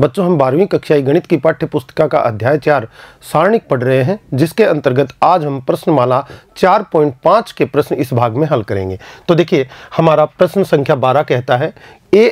बच्चों हम बारहवीं कक्षाई गणित की पाठ्य पुस्तिका का अध्याय चार सारणिक पढ़ रहे हैं जिसके अंतर्गत आज हम प्रश्नमाला 4.5 के प्रश्न इस भाग में हल करेंगे तो देखिए हमारा प्रश्न संख्या 12 कहता है ए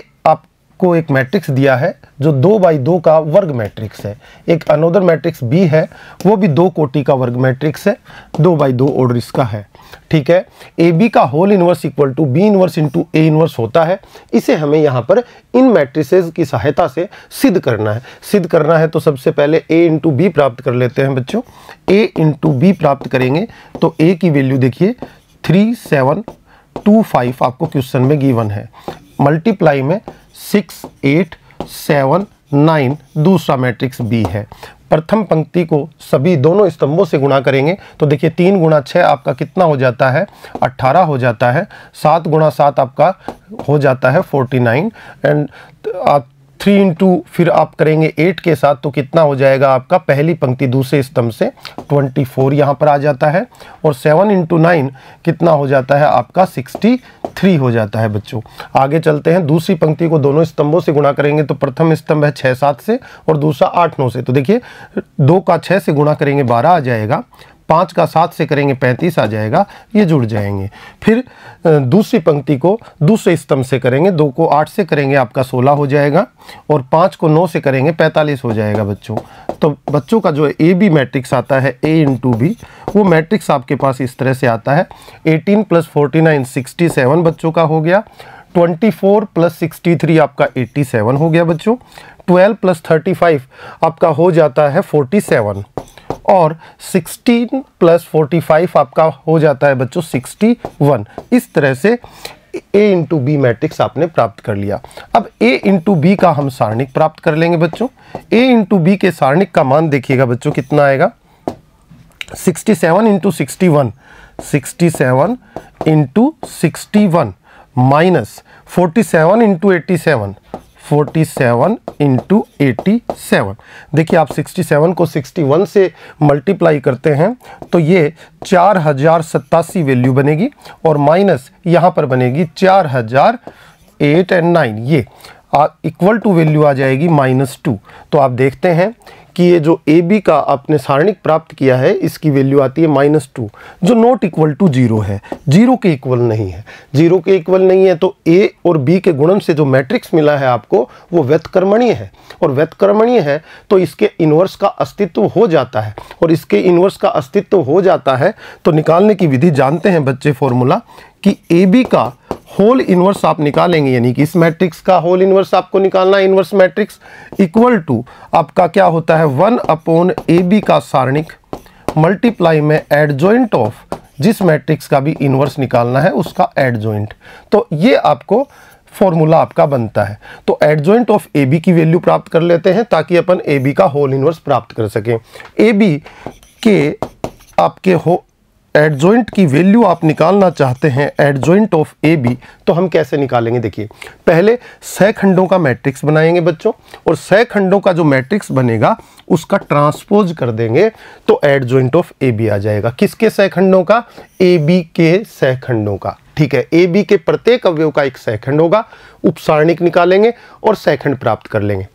को एक मैट्रिक्स दिया है जो दो बाई दो का वर्ग मैट्रिक्स है एक अनोदर मैट्रिक्स बी है वो भी दो कोटि का वर्ग मैट्रिक्स है दो बाई दो ऑर्डर इसका है ठीक है ए बी का whole inverse equal to B inverse into A inverse होता है इसे हमें यहाँ पर इन मैट्रिसेस की सहायता से सिद्ध करना है सिद्ध करना है तो सबसे पहले ए इंटू बी प्राप्त कर लेते हैं बच्चों ए इंटू बी प्राप्त करेंगे तो ए की वैल्यू देखिए थ्री सेवन टू फाइव आपको क्वेश्चन में गिवन है मल्टीप्लाई में सिक्स एट सेवन नाइन दूसरा मैट्रिक्स बी है प्रथम पंक्ति को सभी दोनों स्तंभों से गुणा करेंगे तो देखिए तीन गुणा छः आपका कितना हो जाता है अट्ठारह हो जाता है सात गुणा सात आपका हो जाता है फोर्टी नाइन एंड आप थ्री इंटू फिर आप करेंगे एट के साथ तो कितना हो जाएगा आपका पहली पंक्ति दूसरे स्तंभ से ट्वेंटी फोर यहाँ पर आ जाता है और सेवन इंटू नाइन कितना हो जाता है आपका सिक्सटी थ्री हो जाता है बच्चों आगे चलते हैं दूसरी पंक्ति को दोनों स्तंभों से गुणा करेंगे तो प्रथम स्तंभ है छः सात से और दूसरा आठ नौ से तो देखिए दो का छः से गुणा करेंगे बारह आ जाएगा पाँच का सात से करेंगे पैंतीस आ जाएगा ये जुड़ जाएंगे फिर दूसरी पंक्ति को दूसरे स्तंभ से करेंगे दो को आठ से करेंगे आपका सोलह हो जाएगा और पाँच को नौ से करेंगे पैंतालीस हो जाएगा बच्चों तो बच्चों का जो ए बी मैट्रिक्स आता है ए इंटू बी वो मैट्रिक्स आपके पास इस तरह से आता है eighteen plus forty nine sixty seven बच्चों का हो गया twenty four plus sixty three आपका एट्टी सेवन हो गया बच्चों ट्वेल्व प्लस थर्टी फाइव आपका हो जाता है फोर्टी सेवन और 16 प्लस 45 आपका हो जाता है बच्चों 61 इस तरह से ए इंटू बी मैट्रिक्स आपने प्राप्त कर लिया अब ए इंटू बी का हम सारणिक प्राप्त कर लेंगे बच्चों ए इंटू बी के सारणिक का मान देखिएगा बच्चों कितना आएगा 67 seven into sixty one sixty seven into sixty one minus forty seven into eighty seven forty seven into eighty seven देखिए आप सिक्सटी सेवन को सिक्सटी वन से मल्टीप्लाई करते हैं तो ये चार हज़ार सत्तासी वैल्यू बनेगी और माइनस यहाँ पर बनेगी चार हज़ार एट एंड नाइन ये इक्वल टू वैल्यू आ जाएगी माइनस टू तो आप देखते हैं कि ये जो ए बी का आपने सारणिक प्राप्त किया है इसकी वैल्यू आती है माइनस टू जो नॉट इक्वल टू जीरो है जीरो के इक्वल नहीं है जीरो के इक्वल नहीं है तो ए और बी के गुणन से जो मैट्रिक्स मिला है आपको वो व्यतकर्मणीय है और व्यतकर्मणीय है तो इसके इन्वर्स का अस्तित्व हो जाता है और इसके इन्वर्स का अस्तित्व हो जाता है तो निकालने की विधि जानते हैं बच्चे फॉर्मूला कि ए बी का होल इनवर्स आप निकालेंगे यानी कि इस मैट्रिक्स का होल इनवर्स आपको निकालना है इनवर्स मैट्रिक्स इक्वल टू आपका क्या होता है वन अपॉन ए बी का सारणिक मल्टीप्लाई में एडजॉइंट ऑफ जिस मैट्रिक्स का भी इनवर्स निकालना है उसका एडजॉइंट तो ये आपको फॉर्मूला आपका बनता है तो एडजॉइंट ऑफ ए बी की वैल्यू प्राप्त कर लेते हैं ताकि अपन ए बी का होल इनवर्स प्राप्त कर सकें ए बी के आपके हो एडजोइंट की वैल्यू आप निकालना चाहते हैं एडजोइंट ऑफ ए बी तो हम कैसे निकालेंगे देखिए पहले सह खंडों का मैट्रिक्स बनाएंगे बच्चों और सह खंडों का जो मैट्रिक्स बनेगा उसका ट्रांसपोज कर देंगे तो एडजोइंट ऑफ ए बी आ जाएगा किसके सह खंडों का ए बी के सह खंडों का ठीक है ए बी के प्रत्येक अवयव का एक सहखंड होगा उपसारणिक निकालेंगे और सैखंड प्राप्त कर लेंगे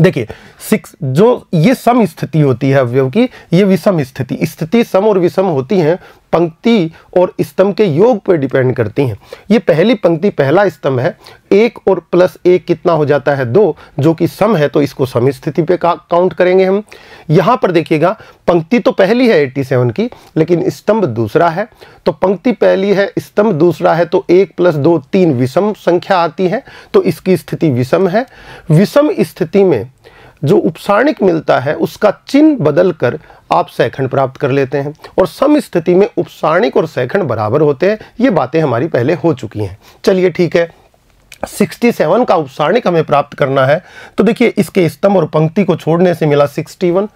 देखिए सिक्स जो ये सम स्थिति होती है अवयव की ये विषम स्थिति स्थिति सम और विषम होती हैं पंक्ति और स्तंभ के योग पर डिपेंड करती हैं ये पहली पंक्ति पहला स्तंभ है एक और प्लस एक कितना हो जाता है दो जो कि सम है तो इसको सम स्थिति पे का काउंट करेंगे हम यहाँ पर देखिएगा पंक्ति तो पहली है 87 की लेकिन स्तंभ दूसरा है तो पंक्ति पहली है स्तंभ दूसरा है तो एक प्लस दो तीन विषम संख्या आती है तो इसकी स्थिति विषम है विषम स्थिति में जो उपसारणिक मिलता है उसका चिन्ह बदलकर आप सैखंड प्राप्त कर लेते हैं और सम स्थिति में उपसारणिक और सैखंड बराबर होते हैं ये बातें हमारी पहले हो चुकी हैं चलिए ठीक है 67 का उपसारणिक हमें प्राप्त करना है तो देखिए इसके स्तंभ और पंक्ति को छोड़ने से मिला 61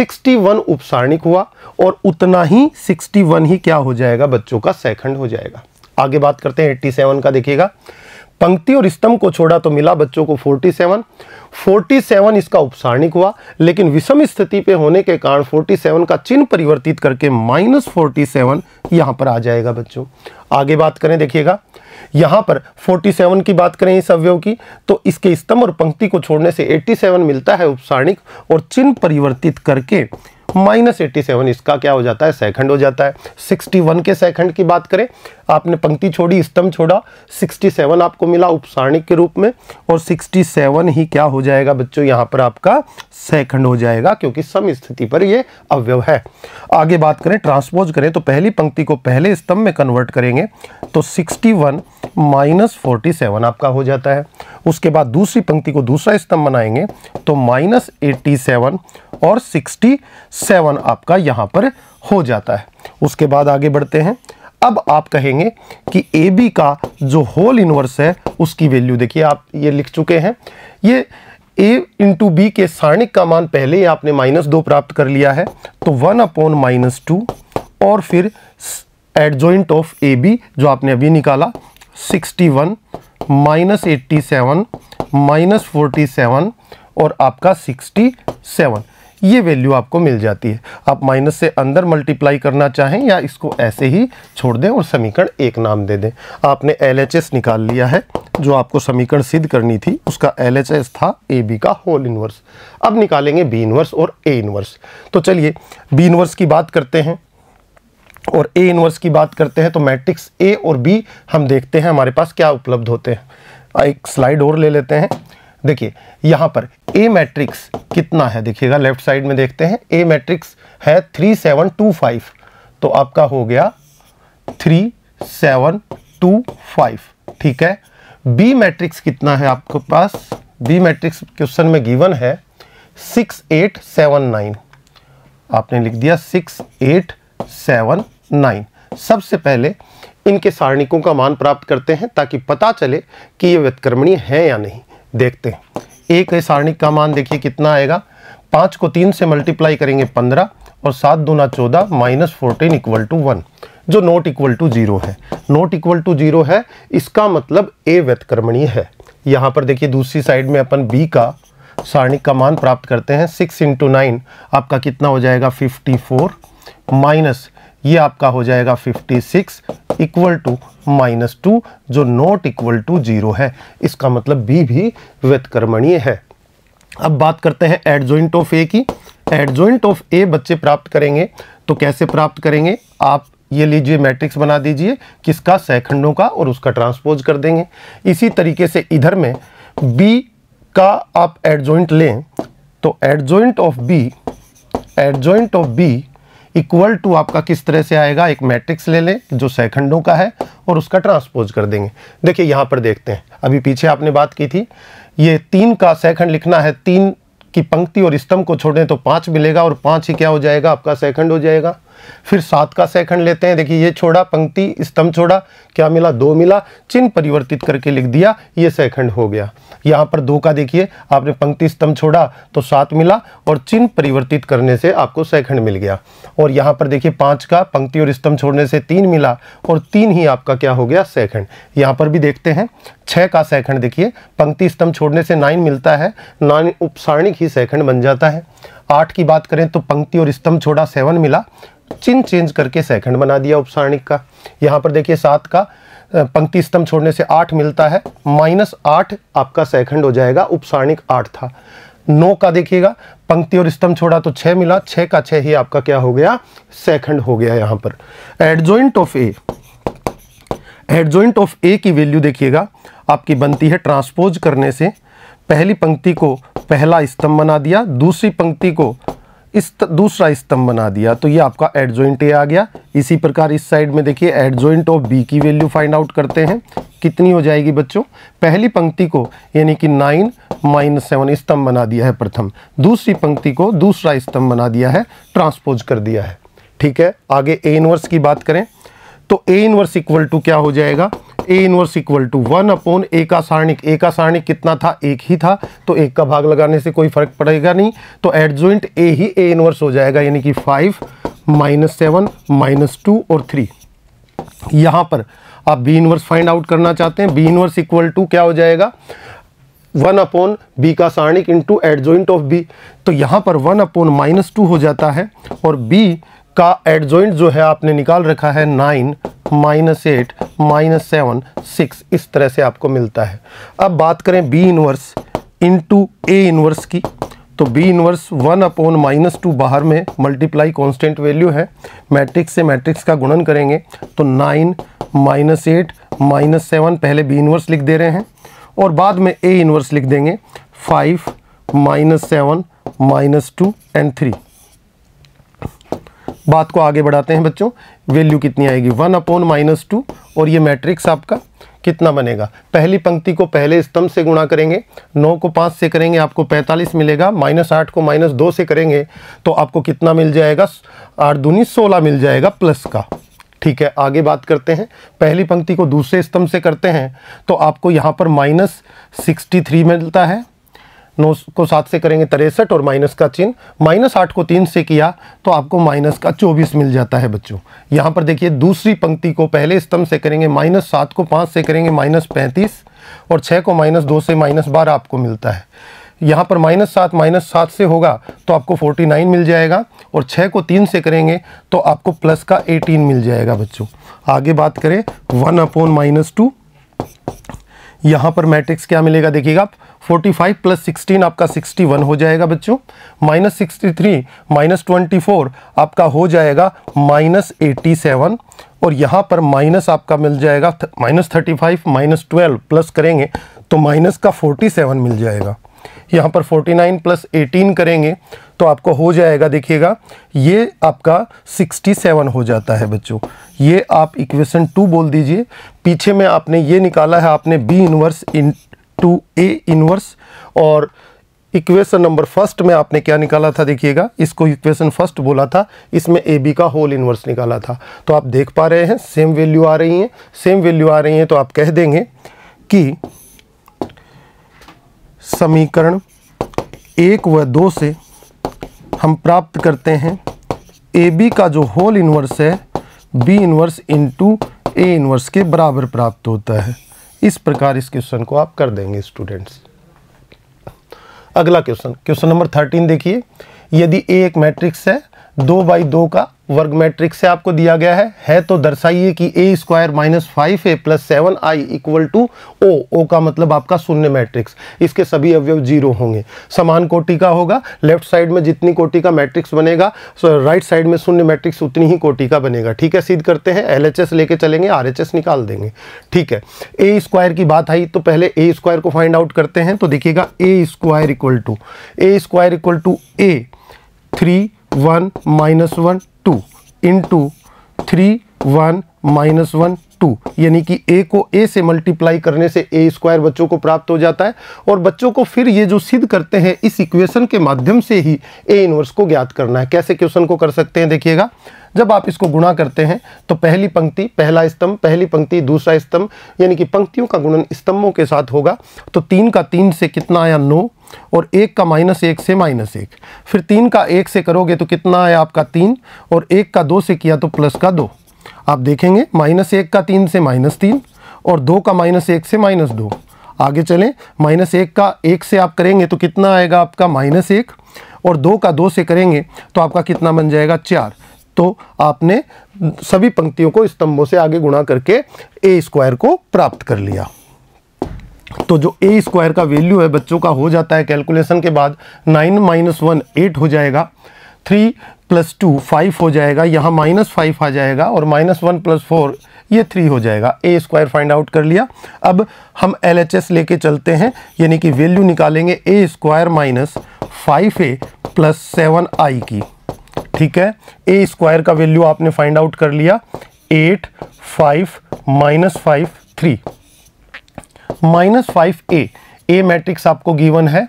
61 उपसारणिक हुआ और उतना ही 61 ही क्या हो जाएगा बच्चों का सेकंड हो जाएगा आगे बात करते हैं 87 का देखिएगा पंक्ति और स्तंभ को छोड़ा तो मिला बच्चों को 47 47 इसका उपसारणिक हुआ लेकिन विषम स्थिति पे होने के कारण 47 का चिन्ह परिवर्तित करके माइनस फोर्टी सेवन यहां पर आ जाएगा बच्चों आगे बात करें देखिएगा यहां पर 47 की बात करें इस अवयव की तो इसके स्तंभ और पंक्ति को छोड़ने से 87 मिलता है उपसारणिक और चिन्ह परिवर्तित करके माइनस एट्टी सेवन इसका क्या हो जाता है सेकंड हो जाता है सिक्सटी वन के सेकंड की बात करें आपने पंक्ति छोड़ी स्तंभ छोड़ा सिक्सटी सेवन आपको मिला उपसारणिक के रूप में और सिक्सटी सेवन ही क्या हो जाएगा बच्चों यहाँ पर आपका सेकंड हो जाएगा क्योंकि सम स्थिति पर ये अवयव है आगे बात करें ट्रांसपोज करें तो पहली पंक्ति को पहले स्तंभ में कन्वर्ट करेंगे तो sixty one minus forty seven आपका हो जाता है उसके बाद दूसरी पंक्ति को दूसरा स्तंभ बनाएंगे तो माइनस एट्टी सेवन और सिक्सटी सेवन आपका यहाँ पर हो जाता है उसके बाद आगे बढ़ते हैं अब आप कहेंगे कि ए बी का जो होल इनवर्स है उसकी वैल्यू देखिए आप ये लिख चुके हैं ये ए इंटू बी के सारणिक का मान पहले ही आपने माइनस दो प्राप्त कर लिया है तो वन अपॉन माइनस टू और फिर एडजॉइंट ऑफ ए बी जो आपने अभी निकाला sixty one minus eighty seven minus forty seven और आपका सिक्सटी सेवन ये वैल्यू आपको मिल जाती है आप माइनस से अंदर मल्टीप्लाई करना चाहें या इसको ऐसे ही छोड़ दें और समीकरण एक नाम दे दें आपने एल निकाल लिया है जो आपको समीकरण सिद्ध करनी थी उसका एल था ए बी का होल इनवर्स अब निकालेंगे बी इनवर्स और ए इनवर्स तो चलिए बी इनवर्स की बात करते हैं और ए इनवर्स की बात करते हैं तो मैट्रिक्स ए और बी हम देखते हैं हमारे पास क्या उपलब्ध होते हैं एक स्लाइड और ले लेते हैं देखिए यहाँ पर ए मैट्रिक्स कितना है देखिएगा लेफ्ट साइड में देखते हैं ए मैट्रिक्स है थ्री सेवन टू फाइव तो आपका हो गया थ्री सेवन टू फाइव ठीक है बी मैट्रिक्स कितना है आपके पास बी मैट्रिक्स क्वेश्चन में गिवन है सिक्स एट सेवन नाइन आपने लिख दिया सिक्स एट सेवन नाइन सबसे पहले इनके सारणिकों का मान प्राप्त करते हैं ताकि पता चले कि ये व्यतकर्मणीय है या नहीं देखते हैं एक है सारणिक का मान देखिए कितना आएगा पाँच को तीन से मल्टीप्लाई करेंगे पंद्रह और सात दूना चौदह minus fourteen equal to one जो नोट इक्वल टू जीरो है नोट इक्वल टू जीरो है इसका मतलब ए व्यतकर्मणीय है यहाँ पर देखिए दूसरी साइड में अपन बी का सारणिक का मान प्राप्त करते हैं सिक्स इंटू नाइन आपका कितना हो जाएगा फिफ्टी फोर माइनस ये आपका हो जाएगा 56 इक्वल टू माइनस टू जो नॉट इक्वल टू जीरो है इसका मतलब बी भी व्यतकर्मणीय है अब बात करते हैं एड ज्वाइंट ऑफ ए की एड ज्वाइंट ऑफ ए बच्चे प्राप्त करेंगे तो कैसे प्राप्त करेंगे आप ये लीजिए मैट्रिक्स बना दीजिए किसका सैखंडों का और उसका ट्रांसपोज कर देंगे इसी तरीके से इधर में बी का आप एड लें तो adj of B adj of B equal to आपका किस तरह से आएगा एक मैट्रिक्स ले लें जो सैखंडों का है और उसका ट्रांसपोज कर देंगे देखिए यहाँ पर देखते हैं अभी पीछे आपने बात की थी ये तीन का सैखंड लिखना है तीन की पंक्ति और स्तंभ को छोड़ें तो पाँच मिलेगा और पाँच ही क्या हो जाएगा आपका सैखंड हो जाएगा फिर सात का सेकंड लेते हैं देखिए ये छोड़ा पंक्ति स्तंभ छोड़ा क्या मिला दो मिला चिन्ह परिवर्तित करके लिख दिया ये सेकंड हो गया यहाँ पर दो का देखिए आपने पंक्ति स्तंभ छोड़ा तो सात मिला और चिन्ह परिवर्तित करने से आपको सेकंड मिल गया और यहाँ पर देखिए पाँच का पंक्ति और स्तंभ छोड़ने से तीन मिला और तीन ही आपका क्या हो गया सेकंड यहाँ पर भी देखते हैं छः का सेकंड देखिए पंक्ति स्तंभ छोड़ने से नाइन मिलता है नाइन उपसारणिक ही सेकंड बन जाता है आठ की बात करें तो पंक्ति और स्तंभ छोड़ा सेवन मिला चिन्ह चेंज करके सेकंड बना दिया उपसारणिक का यहाँ पर देखिए सात का पंक्ति स्तंभ छोड़ने से आठ मिलता है माइनस आठ आपका सेकंड हो जाएगा उपसारणिक आठ था नौ का देखिएगा पंक्ति और स्तंभ छोड़ा तो छः मिला छः का छः ही आपका क्या हो गया सेकंड हो गया यहाँ पर adjoint of A adjoint of A की वैल्यू देखिएगा आपकी बनती है ट्रांसपोज करने से पहली पंक्ति को पहला स्तंभ बना दिया दूसरी पंक्ति को इस दूसरा स्तंभ बना दिया तो ये आपका एड ए आ गया इसी प्रकार इस साइड में देखिए एड ऑफ बी की वैल्यू फाइंड आउट करते हैं कितनी हो जाएगी बच्चों पहली पंक्ति को यानी कि नाइन माइनस सेवन स्तंभ बना दिया है प्रथम दूसरी पंक्ति को दूसरा स्तंभ बना दिया है ट्रांसपोज कर दिया है ठीक है आगे ए इनवर्स की बात करें तो ए इनवर्स इक्वल टू क्या हो जाएगा A inverse equal to one upon A का सारणिक ए का सारणिक कितना था एक ही था तो एक का भाग लगाने से कोई फर्क पड़ेगा नहीं तो adjoint A he A inverse हो जाएगा यानी कि five minus seven minus two और थ्री यहाँ पर आप बी इनवर्स फाइंड आउट करना चाहते हैं बी इनवर्स इक्वल टू क्या हो जाएगा वन अपोन बी का सारणिक इंटू एडजॉइंट ऑफ बी तो यहाँ पर वन अपोन माइनस टू हो जाता है और बी का एडजोइंट जो है आपने निकाल रखा है nine minus eight minus seven six इस तरह से आपको मिलता है अब बात करें B inverse into A inverse की तो B inverse one upon minus two बाहर में मल्टीप्लाई कॉन्स्टेंट वैल्यू है मैट्रिक्स से मैट्रिक्स का गुणन करेंगे तो nine minus eight minus seven पहले बी इनवर्स लिख दे रहे हैं और बाद में ए इनवर्स लिख देंगे five minus seven minus two and three बात को आगे बढ़ाते हैं बच्चों वैल्यू कितनी आएगी वन अपॉन माइनस टू और ये मैट्रिक्स आपका कितना बनेगा पहली पंक्ति को पहले स्तंभ से गुणा करेंगे नौ को पाँच से करेंगे आपको पैंतालीस मिलेगा माइनस आठ को माइनस दो से करेंगे तो आपको कितना मिल जाएगा आठ दूनी सोलह मिल जाएगा प्लस का ठीक है आगे बात करते हैं पहली पंक्ति को दूसरे स्तंभ से करते हैं तो आपको यहाँ पर माइनस सिक्सटी थ्री मिलता है नौ को सात से करेंगे तिरसठ और माइनस का चिन्ह माइनस आठ को तीन से किया तो आपको माइनस का चौबीस मिल जाता है बच्चों यहाँ पर देखिए दूसरी पंक्ति को पहले स्तंभ से करेंगे माइनस सात को पाँच से करेंगे माइनस पैंतीस और छः को माइनस दो से माइनस बारह आपको मिलता है यहाँ पर माइनस सात माइनस सात से होगा तो आपको फोर्टी नाइन मिल जाएगा और छः को तीन से करेंगे तो आपको प्लस का एटीन मिल जाएगा बच्चों आगे बात करें वन अपॉन माइनस टू यहाँ पर मैट्रिक्स क्या मिलेगा देखिएगा आप फोर्टी फाइव प्लस सिक्सटीन आपका सिक्सटी वन हो जाएगा बच्चों minus sixty three minus twenty four आपका हो जाएगा माइनस एटी सेवन और यहाँ पर माइनस आपका मिल जाएगा minus thirty five minus twelve plus करेंगे तो माइनस का फोर्टी सेवन मिल जाएगा यहाँ पर फोर्टी नाइन प्लस एटीन करेंगे तो आपको हो जाएगा देखिएगा ये आपका सिक्सटी सेवन हो जाता है बच्चों ये आप इक्वेशन टू बोल दीजिए पीछे में आपने ये निकाला है आपने B inverse into A inverse और इक्वेशन नंबर फर्स्ट में आपने क्या निकाला था देखिएगा इसको इक्वेशन फर्स्ट बोला था इसमें ए बी का होल इन्वर्स निकाला था तो आप देख पा रहे हैं सेम वैल्यू आ रही है सेम वैल्यू आ रही है तो आप कह देंगे कि समीकरण एक व दो से हम प्राप्त करते हैं ए बी का जो होल इन्वर्स है B inverse into A inverse के बराबर प्राप्त होता है इस प्रकार इस क्वेश्चन को आप कर देंगे स्टूडेंट्स अगला क्वेश्चन क्वेश्चन नंबर थर्टीन देखिए यदि ए एक मैट्रिक्स है दो बाई दो का वर्ग मैट्रिक्स से आपको दिया गया है है तो दर्शाइए कि A square minus five A plus seven I equal to O O का मतलब आपका शून्य मैट्रिक्स इसके सभी अवयव जीरो होंगे समान कोटि का होगा लेफ्ट साइड में जितनी कोटि का मैट्रिक्स बनेगा राइट साइड में शून्य मैट्रिक्स उतनी ही कोटि का बनेगा ठीक है सीध करते हैं एल एच एस लेके चलेंगे आर एच एस निकाल देंगे ठीक है ए स्क्वायर की बात आई तो पहले ए स्क्वायर को फाइंड आउट करते हैं तो देखिएगा A square equal to A square equal to A three one minus one two into three one minus one two यानी कि ए को ए से मल्टीप्लाई करने से ए स्क्वायर बच्चों को प्राप्त हो जाता है और बच्चों को फिर ये जो सिद्ध करते हैं इस इक्वेशन के माध्यम से ही ए इनवर्स को ज्ञात करना है कैसे क्वेश्चन को कर सकते हैं देखिएगा जब आप इसको गुणा करते हैं तो पहली पंक्ति पहला स्तंभ पहली पंक्ति दूसरा स्तंभ यानी कि पंक्तियों का गुणन स्तंभों के साथ होगा तो तीन का तीन से कितना आया नौ और एक का माइनस एक से माइनस एक फिर तीन का एक से करोगे तो कितना है आपका तीन और एक का दो से किया तो प्लस का दो आप देखेंगे माइनस एक का तीन से माइनस तीन और दो का माइनस एक से माइनस दो आगे चलें माइनस एक का एक से आप करेंगे तो कितना आएगा आपका माइनस एक और दो का दो से करेंगे तो आपका कितना बन जाएगा चार तो आपने सभी पंक्तियों को स्तंभों से आगे गुणा करके ए स्क्वायर को प्राप्त कर लिया तो जो ए स्क्वायर का वैल्यू है बच्चों का हो जाता है कैलकुलेशन के बाद नाइन माइनस वन एट हो जाएगा थ्री प्लस टू फाइव हो जाएगा यहाँ माइनस फाइव आ जाएगा और माइनस वन प्लस फोर ये थ्री हो जाएगा ए स्क्वायर फाइंड आउट कर लिया अब हम एल एच एस लेके चलते हैं यानी कि वैल्यू निकालेंगे A square minus five A plus seven I की ठीक है ए स्क्वायर का वैल्यू आपने फाइंड आउट कर लिया eight five minus five three minus five A A matrix आपको गिवन है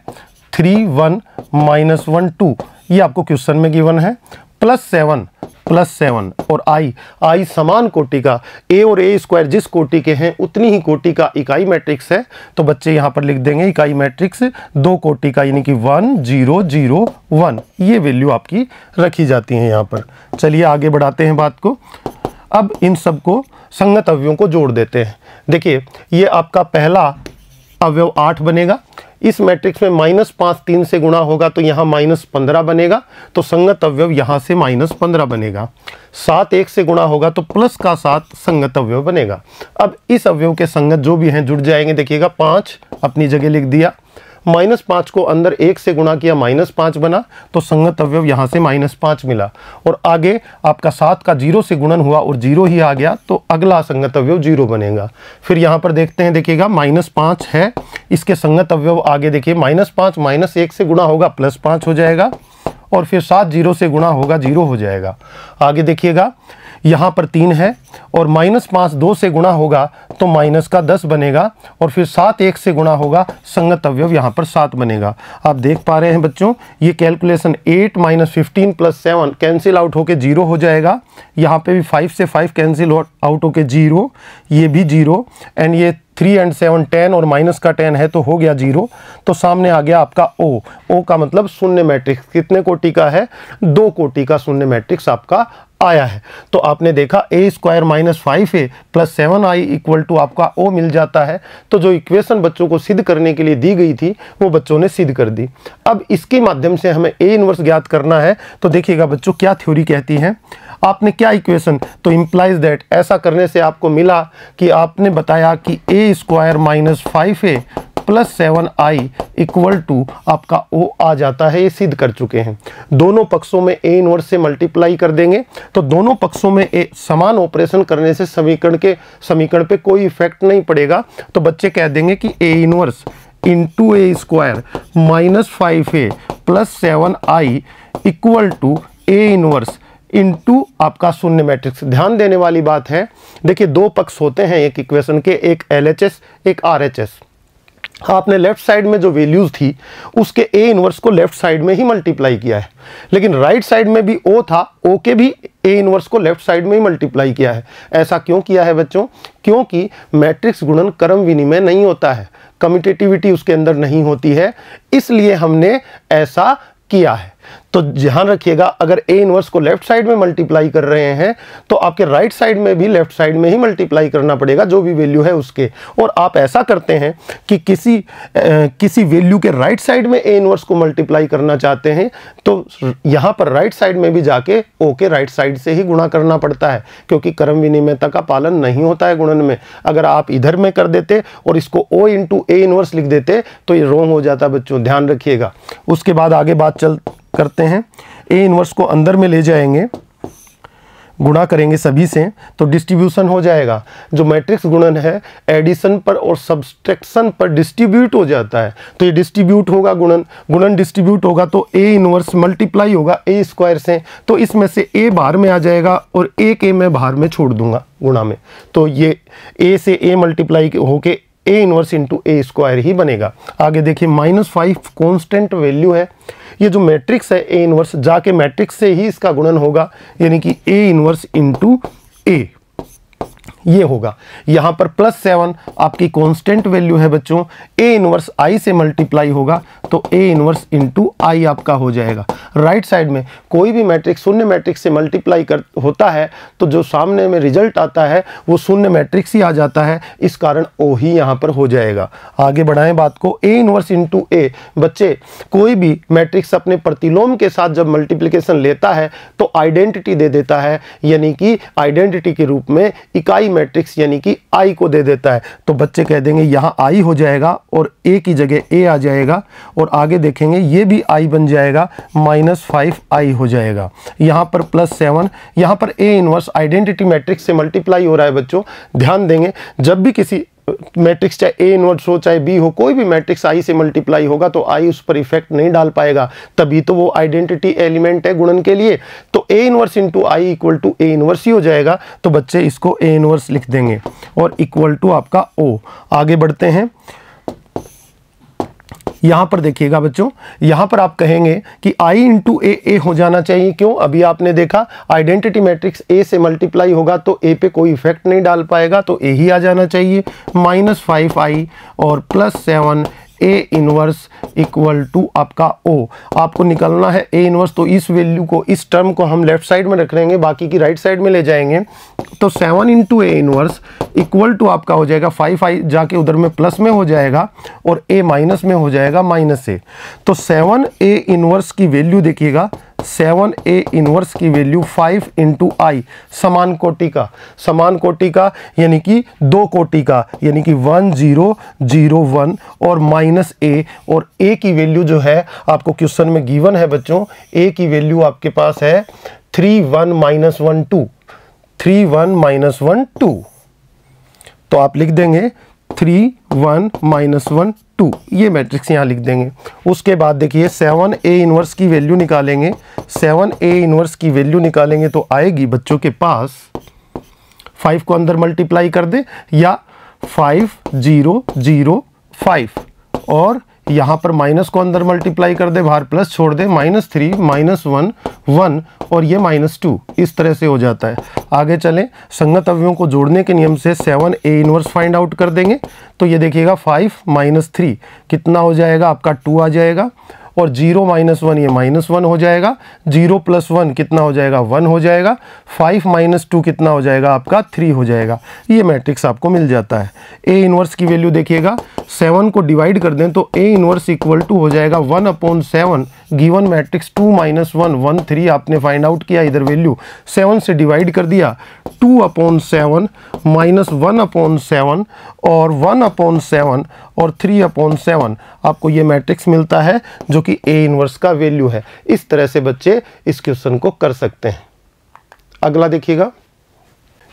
three one minus one two ये आपको क्वेश्चन में गिवन है प्लस सेवन प्लस सेवन और आई आई समान कोटि का ए और ए स्क्वायर जिस कोटि के हैं उतनी ही कोटि का इकाई मैट्रिक्स है तो बच्चे यहाँ पर लिख देंगे इकाई मैट्रिक्स दो कोटि का यानी कि वन जीरो जीरो वन ये वैल्यू आपकी रखी जाती है यहाँ पर चलिए आगे बढ़ाते हैं बात को अब इन सबको संगत अवयवों को जोड़ देते हैं देखिए ये आपका पहला अवयव आठ बनेगा इस मैट्रिक्स में माइनस पाँच तीन से गुणा होगा तो यहाँ माइनस पंद्रह बनेगा तो संगत अवयव यहाँ से माइनस पंद्रह बनेगा सात एक से गुणा होगा तो प्लस का सात संगत अवयव बनेगा अब इस अवयव के संगत जो भी हैं जुड़ जाएंगे देखिएगा पाँच अपनी जगह लिख दिया माइनस पांच को अंदर एक से गुणा किया माइनस पांच बना तो संगत अवयव यहां से माइनस पांच मिला और आगे आपका सात का जीरो से गुणन हुआ और जीरो ही आ गया तो अगला संगत अवयव जीरो बनेगा फिर यहां पर देखते हैं देखिएगा माइनस पांच है इसके संगत अवयव आगे देखिए माइनस पांच माइनस एक से गुणा होगा प्लस पांच हो जाएगा और फिर सात जीरो से गुणा होगा जीरो हो जाएगा आगे देखिएगा यहाँ पर तीन है और माइनस पाँच दो से गुणा होगा तो माइनस का दस बनेगा और फिर सात एक से गुणा होगा संगत अवयव यहाँ पर सात बनेगा आप देख पा रहे हैं बच्चों ये calculation eight minus fifteen plus seven cancel out होके जीरो हो जाएगा यहाँ पे भी फाइव से फाइव कैंसिल आउट होके जीरो ये भी जीरो एंड ये थ्री एंड सेवन टेन और माइनस का टेन है तो हो गया जीरो तो सामने आ गया आपका ओ ओ का मतलब शून्य मैट्रिक्स कितने कोटि का है दो कोटि का शून्य मैट्रिक्स आपका आया है तो आपने देखा A square minus five A plus seven I equal to आपका ओ मिल जाता है तो जो इक्वेशन बच्चों को सिद्ध करने के लिए दी गई थी वो बच्चों ने सिद्ध कर दी अब इसके माध्यम से हमें ए इनवर्स ज्ञात करना है तो देखिएगा बच्चों क्या थ्योरी कहती है आपने क्या इक्वेशन तो इम्प्लाइज दैट ऐसा करने से आपको मिला कि आपने बताया कि A square minus five A plus seven I equal to आपका ओ आ जाता है ये सिद्ध कर चुके हैं दोनों पक्षों में ए इनवर्स से मल्टीप्लाई कर देंगे तो दोनों पक्षों में ए समान ऑपरेशन करने से समीकरण के समीकरण पे कोई इफेक्ट नहीं पड़ेगा तो बच्चे कह देंगे कि A inverse into A square minus five A plus seven I equal to A inverse to आपका शून्य मैट्रिक्स ध्यान देने वाली बात है देखिए दो पक्ष होते हैं एक इक्वेशन के एक एलएचएस एक आरएचएस हाँ, आपने लेफ्ट साइड में जो वैल्यूज़ थी उसके ए इनवर्स को लेफ्ट साइड में ही मल्टीप्लाई किया है लेकिन राइट साइड में भी ओ था ओ के भी ए इनवर्स को लेफ्ट साइड में ही मल्टीप्लाई किया है ऐसा क्यों किया है बच्चों क्योंकि मैट्रिक्स गुणन कर्म विनिमय नहीं होता है कम्यूटेटिविटी उसके अंदर नहीं होती है इसलिए हमने ऐसा किया है तो ध्यान रखिएगा अगर ए इनवर्स को लेफ्ट साइड में मल्टीप्लाई कर रहे हैं तो आपके राइट right साइड में भी लेफ्ट साइड में ही मल्टीप्लाई करना पड़ेगा जो भी वैल्यू है उसके और आप ऐसा करते हैं कि किसी आ, किसी वैल्यू के राइट right साइड में ए इनवर्स को मल्टीप्लाई करना चाहते हैं तो यहाँ पर राइट right साइड में भी जाके ओ के राइट साइड से ही गुणा करना पड़ता है क्योंकि कर्म विनिमयता का पालन नहीं होता है गुणन में अगर आप इधर में कर देते और इसको ओ इंटू ए इनवर्स लिख देते तो ये रोंग हो जाता बच्चों ध्यान रखिएगा उसके बाद आगे बात चल करते हैं ए इन्वर्स को अंदर में ले जाएंगे गुणा करेंगे सभी से तो डिस्ट्रीब्यूशन हो जाएगा जो मैट्रिक्स गुणन है एडिशन पर और सब्सट्रैक्शन पर डिस्ट्रीब्यूट हो जाता है तो ये डिस्ट्रीब्यूट होगा गुणन गुणन डिस्ट्रीब्यूट होगा तो ए इनवर्स मल्टीप्लाई होगा ए स्क्वायर से तो इसमें से ए बाहर में आ जाएगा और ए के मैं बाहर में छोड़ दूंगा गुणा में तो ये ए से ए मल्टीप्लाई होके A inverse into A square ही बनेगा आगे देखिए माइनस फाइव कॉन्स्टेंट वैल्यू है ये जो मैट्रिक्स है ए इनवर्स जाके मैट्रिक्स से ही इसका गुणन होगा यानी कि ए इनवर्स इंटू ए ये होगा यहां पर प्लस सेवन आपकी कॉन्स्टेंट वैल्यू है बच्चों ए इनवर्स आई से मल्टीप्लाई होगा तो ए इनवर्स इंटू आई आपका हो जाएगा राइट right साइड में कोई भी मैट्रिक्स शून्य मैट्रिक्स से मल्टीप्लाई कर होता है तो जो सामने में रिजल्ट आता है वो शून्य मैट्रिक्स ही आ जाता है इस कारण ओ ही यहाँ पर हो जाएगा आगे बढ़ाएं बात को ए इनवर्स इंटू ए बच्चे कोई भी मैट्रिक्स अपने प्रतिलोम के साथ जब मल्टीप्लीकेशन लेता है तो आइडेंटिटी दे देता है यानी कि आइडेंटिटी के रूप में इकाई मैट्रिक्स यानी कि आई को दे देता है तो बच्चे कह देंगे यहाँ आई हो जाएगा और ए की जगह ए आ जाएगा और आगे देखेंगे ये भी आई बन जाएगा माइनस फाइव आई हो जाएगा यहाँ पर प्लस सेवन यहाँ पर ए इनवर्स आइडेंटिटी मैट्रिक्स से मल्टीप्लाई हो रहा है बच्चों ध्यान देंगे जब भी किसी मैट्रिक्स uh, चाहे ए इनवर्स हो चाहे बी हो कोई भी मैट्रिक्स आई से मल्टीप्लाई होगा तो आई उस पर इफेक्ट नहीं डाल पाएगा तभी तो वो आइडेंटिटी एलिमेंट है गुणन के लिए तो A inverse into I equal to A inverse ही हो जाएगा तो बच्चे इसको ए इनवर्स लिख देंगे और इक्वल टू आपका ओ आगे बढ़ते हैं यहां पर देखिएगा बच्चों यहां पर आप कहेंगे कि आई इंटू ए ए हो जाना चाहिए क्यों अभी आपने देखा आइडेंटिटी मैट्रिक्स ए से मल्टीप्लाई होगा तो ए पे कोई इफेक्ट नहीं डाल पाएगा तो ए ही आ जाना चाहिए माइनस फाइव आई और plus seven A inverse equal to आपका ओ आपको निकलना है ए इनवर्स तो इस वैल्यू को इस टर्म को हम लेफ्ट साइड में रख लेंगे बाकी की राइट साइड में ले जाएंगे तो seven into A inverse equal to आपका हो जाएगा फाइव आई जाके उधर में प्लस में हो जाएगा और ए माइनस में हो जाएगा माइनस ए तो सेवन ए इनवर्स की वैल्यू देखिएगा सेवन ए इनवर्स की वैल्यू फाइव इंटू आई समान कोटि का समान कोटि का यानी कि दो कोटि का यानी कि वन जीरो जीरो वन और माइनस ए और ए की वैल्यू जो है आपको क्वेश्चन में गिवन है बच्चों ए की वैल्यू आपके पास है three one minus one two three one minus one two तो आप लिख देंगे three one minus one two ये मैट्रिक्स यहाँ लिख देंगे उसके बाद देखिए सेवन ए इनवर्स की वैल्यू निकालेंगे सेवन ए इनवर्स की वैल्यू निकालेंगे तो आएगी बच्चों के पास फाइव को अंदर मल्टीप्लाई कर दे या फाइव जीरो जीरो फाइव और यहाँ पर माइनस को अंदर मल्टीप्लाई कर दे बाहर प्लस छोड़ दे minus three minus one one और ये माइनस टू इस तरह से हो जाता है आगे चलें संगत अवयों को जोड़ने के नियम से seven A inverse find out कर देंगे तो ये देखिएगा फाइव माइनस थ्री कितना हो जाएगा आपका टू आ जाएगा और जीरो माइनस वन ये माइनस वन हो जाएगा जीरो प्लस वन कितना हो जाएगा वन हो जाएगा फाइव माइनस टू कितना हो जाएगा आपका थ्री हो जाएगा ये मैट्रिक्स आपको मिल जाता है ए इनवर्स की वैल्यू देखिएगा सेवन को डिवाइड कर दें तो ए इनवर्स इक्वल टू हो जाएगा one upon seven given matrix two minus one one three आपने फाइंड आउट किया इधर वैल्यू सेवन से डिवाइड कर दिया two upon seven minus one upon seven और वन अपॉन सेवन और थ्री अपॉन सेवन आपको ये मैट्रिक्स मिलता है जो कि ए इनवर्स का वैल्यू है इस तरह से बच्चे इस क्वेश्चन को कर सकते हैं अगला देखिएगा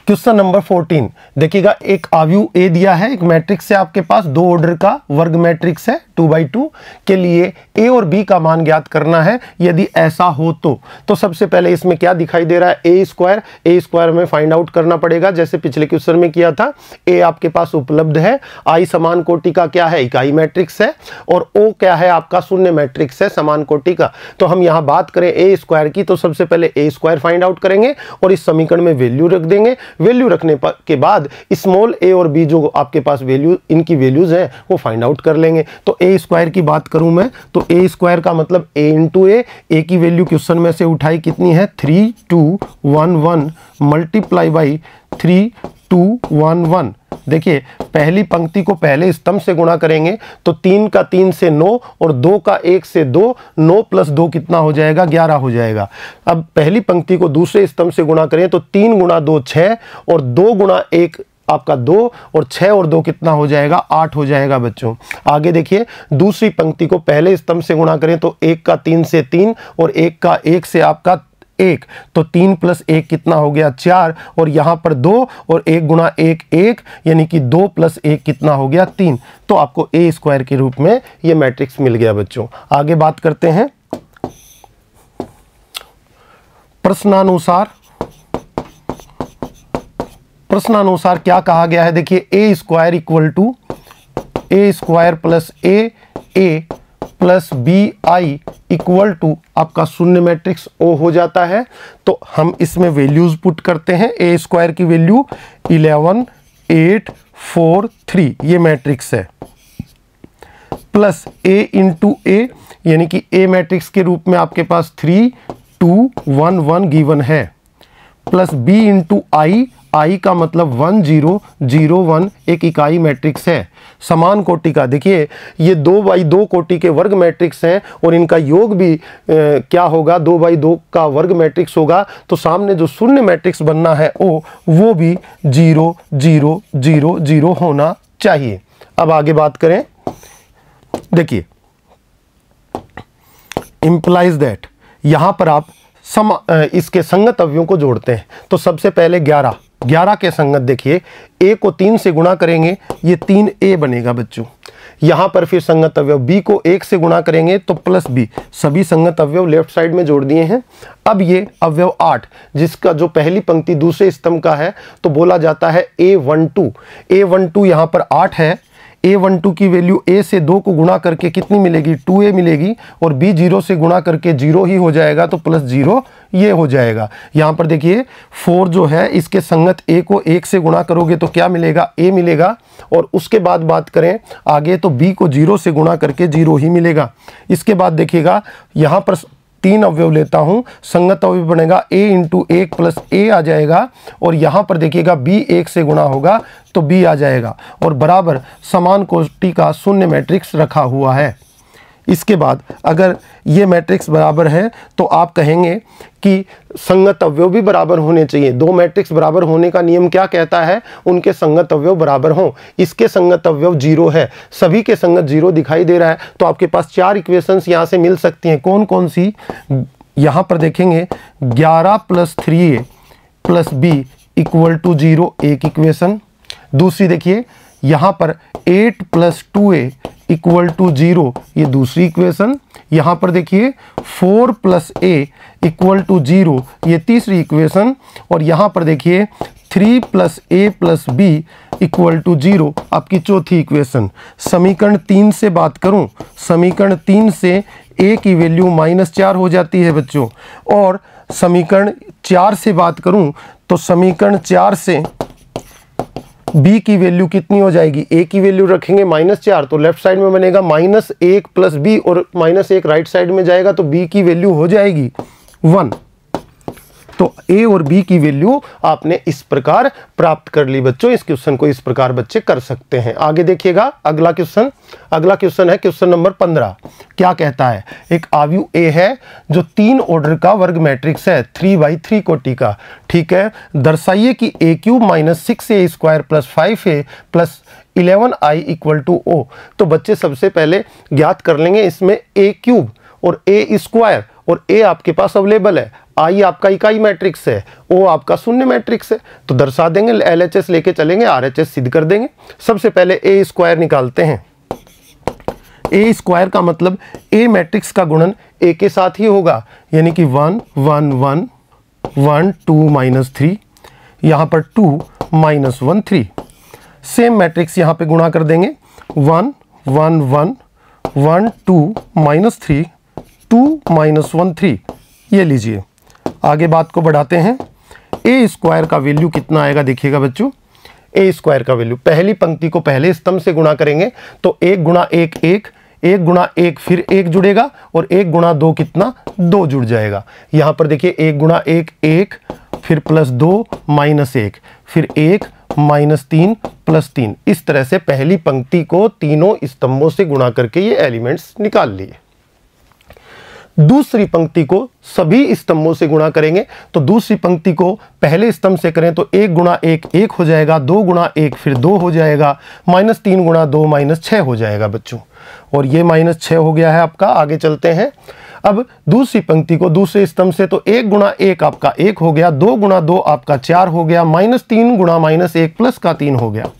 क्वेश्चन नंबर 14 देखिएगा एक आवयु ए दिया है एक मैट्रिक्स है आपके पास दो ऑर्डर का वर्ग मैट्रिक्स है टू बाई टू के लिए ए और बी का मान ज्ञात करना है यदि ऐसा हो तो तो सबसे पहले इसमें क्या दिखाई दे रहा है ए स्क्वायर ए स्क्वायर में फाइंड आउट करना पड़ेगा जैसे पिछले क्वेश्चन में किया था ए आपके पास उपलब्ध है आई समान कोटि का क्या है इकाई मैट्रिक्स है और ओ क्या है आपका शून्य मैट्रिक्स है समान कोटि का तो हम यहाँ बात करें ए स्क्वायर की तो सबसे पहले ए स्क्वायर फाइंड आउट करेंगे और इस समीकरण में वैल्यू रख देंगे वैल्यू रखने के बाद स्मॉल ए और बी जो आपके पास वैल्यू इनकी वैल्यूज़ हैं वो फाइंड आउट कर लेंगे तो ए स्क्वायर की बात करूं मैं तो ए स्क्वायर का मतलब ए इंटू ए ए की वैल्यू क्वेश्चन में से उठाई कितनी है three two one one multiply by three two one one देखिए पहली पंक्ति को पहले स्तंभ से गुणा करेंगे तो तीन का तीन से नौ और दो का एक से दो नौ प्लस दो कितना हो जाएगा ग्यारह हो जाएगा अब पहली पंक्ति को दूसरे स्तंभ से गुणा करें तो तीन गुणा दो छः और दो गुणा एक आपका दो और छः और दो कितना हो जाएगा आठ हो जाएगा बच्चों आगे देखिए दूसरी पंक्ति को पहले स्तंभ से गुणा करें तो एक का तीन से तीन और एक का एक से आपका एक तो तीन प्लस एक कितना हो गया चार और यहां पर दो और एक गुणा एक एक यानी कि दो प्लस एक कितना हो गया तीन तो आपको ए स्क्वायर के रूप में ये मैट्रिक्स मिल गया बच्चों आगे बात करते हैं प्रश्नानुसार प्रश्नानुसार क्या कहा गया है देखिए A square equal to A square plus A A plus B I equal to आपका शून्य मैट्रिक्स ओ हो जाता है तो हम इसमें वैल्यूज़ पुट करते हैं ए स्क्वायर की value eleven eight four three ये मैट्रिक्स है प्लस ए इंटू ए यानी कि ए मैट्रिक्स के रूप में आपके पास three two one one given है plus B into I I का मतलब वन जीरो जीरो वन एक इकाई मैट्रिक्स है समान कोटि का देखिए ये दो बाई दो कोटि के वर्ग मैट्रिक्स हैं और इनका योग भी ए, क्या होगा दो बाई दो का वर्ग मैट्रिक्स होगा तो सामने जो शून्य मैट्रिक्स बनना है ओ वो भी जीरो जीरो जीरो जीरो होना चाहिए अब आगे बात करें देखिए इम्प्लाइज दैट यहां पर आप सम इसके संगत अवयों को जोड़ते हैं तो सबसे पहले ग्यारह ग्यारह के संगत देखिए ए को तीन से गुणा करेंगे ये तीन ए बनेगा बच्चों यहां पर फिर संगत अवयव बी को एक से गुणा करेंगे तो प्लस बी सभी संगत अवयव लेफ्ट साइड में जोड़ दिए हैं अब ये अवयव आठ जिसका जो पहली पंक्ति दूसरे स्तंभ का है तो बोला जाता है A one two A one two यहां पर आठ है ए वन टू की वैल्यू ए से दो को गुणा करके कितनी मिलेगी टू ए मिलेगी और बी जीरो से गुणा करके जीरो ही हो जाएगा तो प्लस जीरो ये हो जाएगा यहां पर देखिए फोर जो है इसके संगत ए को एक से गुणा करोगे तो क्या मिलेगा ए मिलेगा और उसके बाद बात करें आगे तो बी को जीरो से गुणा करके जीरो ही मिलेगा इसके बाद देखिएगा यहां पर तीन अवयव लेता हूं संगत अवयव बनेगा ए इंटू एक प्लस ए आ जाएगा और यहां पर देखिएगा बी एक से गुणा होगा तो बी आ जाएगा और बराबर समान कोटि का शून्य मैट्रिक्स रखा हुआ है इसके बाद अगर ये मैट्रिक्स बराबर है तो आप कहेंगे कि संगत अवयव भी बराबर होने चाहिए दो मैट्रिक्स बराबर होने का नियम क्या कहता है उनके संगत अवयव बराबर हों इसके संगत अवयव जीरो है सभी के संगत जीरो दिखाई दे रहा है तो आपके पास चार इक्वेशंस यहाँ से मिल सकती हैं कौन कौन सी यहाँ पर देखेंगे ग्यारह plus three A plus B equal to zero एक इक्वेशन दूसरी देखिए यहाँ पर eight plus two A equal to zero ये दूसरी इक्वेशन यहाँ पर देखिए four plus A equal to zero ये तीसरी इक्वेशन और यहाँ पर देखिए three plus A plus B equal to zero आपकी चौथी इक्वेशन समीकरण तीन से बात करूं समीकरण तीन से ए की वैल्यू माइनस चार हो जाती है बच्चों और समीकरण चार से बात करूं तो समीकरण चार से बी की वैल्यू कितनी हो जाएगी ए की वैल्यू रखेंगे माइनस चार तो लेफ्ट साइड में बनेगा माइनस एक प्लस बी और माइनस एक राइट साइड में जाएगा तो बी की वैल्यू हो जाएगी वन तो ए और बी की वैल्यू आपने इस प्रकार प्राप्त कर ली बच्चों इस क्वेश्चन को इस प्रकार बच्चे कर सकते हैं आगे देखिएगा अगला क्वेश्चन अगला क्वेश्चन है क्वेश्चन नंबर पंद्रह क्या कहता है एक आवयु ए है जो तीन ऑर्डर का वर्ग मैट्रिक्स है थ्री बाई थ्री कोटि का ठीक है दर्शाइए कि A cube minus six A square plus five A plus eleven I equal to O तो बच्चे सबसे पहले ज्ञात कर लेंगे इसमें ए क्यूब और ए स्क्वायर और ए आपके पास अवेलेबल है आई आपका इकाई मैट्रिक्स है ओ आपका शून्य मैट्रिक्स है तो दर्शा देंगे एल एच एस लेके चलेंगे आर एच एस सिद्ध कर देंगे सबसे पहले ए स्क्वायर निकालते हैं ए स्क्वायर का मतलब ए मैट्रिक्स का गुणन ए के साथ ही होगा यानी कि one one one one two minus three यहाँ पर two minus one three same matrix यहाँ पे गुणा कर देंगे one one one one two minus three two minus one three ये लीजिए आगे बात को बढ़ाते हैं ए स्क्वायर का वैल्यू कितना आएगा देखिएगा बच्चों ए स्क्वायर का वैल्यू पहली पंक्ति को पहले स्तंभ से गुणा करेंगे तो एक गुणा एक एक एक गुणा एक फिर एक जुड़ेगा और एक गुणा दो कितना दो जुड़ जाएगा यहाँ पर देखिए एक गुणा एक एक फिर प्लस दो माइनस एक फिर एक माइनस तीन प्लस तीन इस तरह से पहली पंक्ति को तीनों स्तंभों से गुणा करके ये एलिमेंट्स निकाल लिए दूसरी पंक्ति को सभी स्तंभों से गुणा करेंगे तो दूसरी पंक्ति को पहले स्तंभ से करें तो एक गुणा एक एक हो जाएगा दो गुणा एक फिर दो हो जाएगा माइनस तीन गुणा दो माइनस छः हो जाएगा बच्चों और ये माइनस छः हो गया है आपका आगे चलते हैं अब दूसरी पंक्ति को दूसरे स्तंभ से तो एक गुणा एक आपका एक हो गया दो गुणा दो आपका चार हो गया माइनस तीन गुणा माइनस एक प्लस का तीन हो गया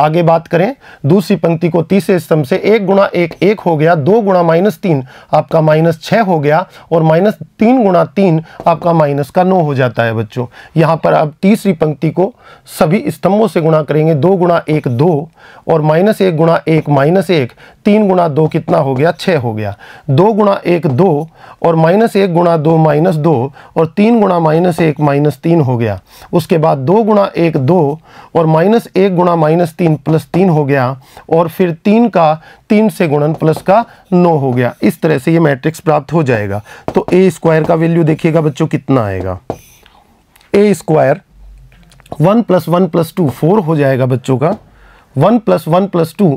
आगे बात करें दूसरी पंक्ति को तीसरे स्तंभ से एक गुणा एक एक हो गया दो गुणा माइनस तीन आपका माइनस छः हो गया और माइनस तीन गुणा तीन आपका माइनस का नौ हो जाता है बच्चों यहाँ पर आप तीसरी पंक्ति को सभी स्तंभों से गुणा करेंगे दो गुणा एक दो और माइनस एक गुणा एक माइनस एक तीन गुणा दो कितना हो गया छः हो गया दो गुणा एक दो और माइनस एक गुणा दो माइनस दो और तीन गुणा माइनस एक माइनस तीन हो गया उसके बाद दो गुणा एक दो और माइनस एक गुणा माइनस तीन तीन प्लस तीन हो गया और फिर तीन का तीन से गुणन प्लस का नौ हो गया इस तरह से ये मैट्रिक्स प्राप्त हो जाएगा तो ए स्क्वायर का वैल्यू देखिएगा बच्चों कितना आएगा A square one plus one plus two four हो जाएगा बच्चों का one plus one plus two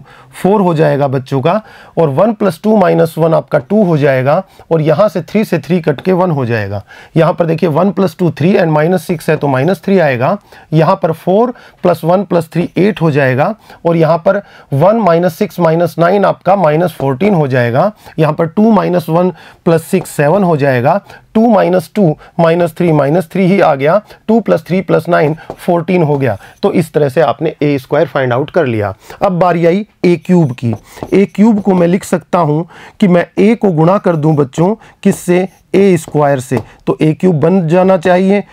four हो जाएगा बच्चों का और one plus two minus one आपका टू हो जाएगा और यहाँ से थ्री से थ्री कट के वन हो जाएगा यहाँ पर देखिए one plus two three and minus six है तो माइनस थ्री आएगा यहाँ पर four plus one plus three eight हो जाएगा और यहाँ पर one minus six minus nine आपका माइनस फोर्टीन हो जाएगा यहाँ पर two minus one plus six seven हो जाएगा two minus two minus three minus three ही आ गया two plus three plus nine fourteen हो गया तो इस तरह से आपने ए स्क्वायर फाइंड आउट कर लिया अब बारी आई ए क्यूब की ए क्यूब को मैं लिख सकता हूँ कि मैं ए को गुणा कर दूँ बच्चों किससे ए स्क्वायर से तो ए क्यूब बन जाना चाहिए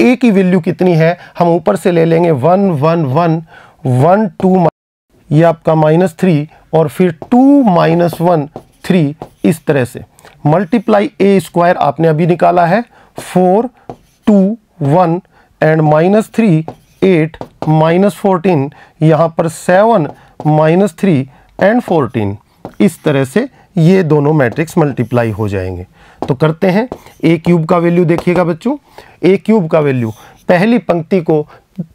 ए की वैल्यू कितनी है हम ऊपर से ले लेंगे one one one one two ये आपका माइनस थ्री और फिर टू माइनस वन थ्री इस तरह से मल्टीप्लाई ए स्क्वायर आपने अभी निकाला है four two one and minus three eight minus fourteen यहाँ पर seven minus three and fourteen इस तरह से ये दोनों मैट्रिक्स मल्टीप्लाई हो जाएंगे तो करते हैं ए क्यूब का वैल्यू देखिएगा बच्चों ए क्यूब का वैल्यू पहली पंक्ति को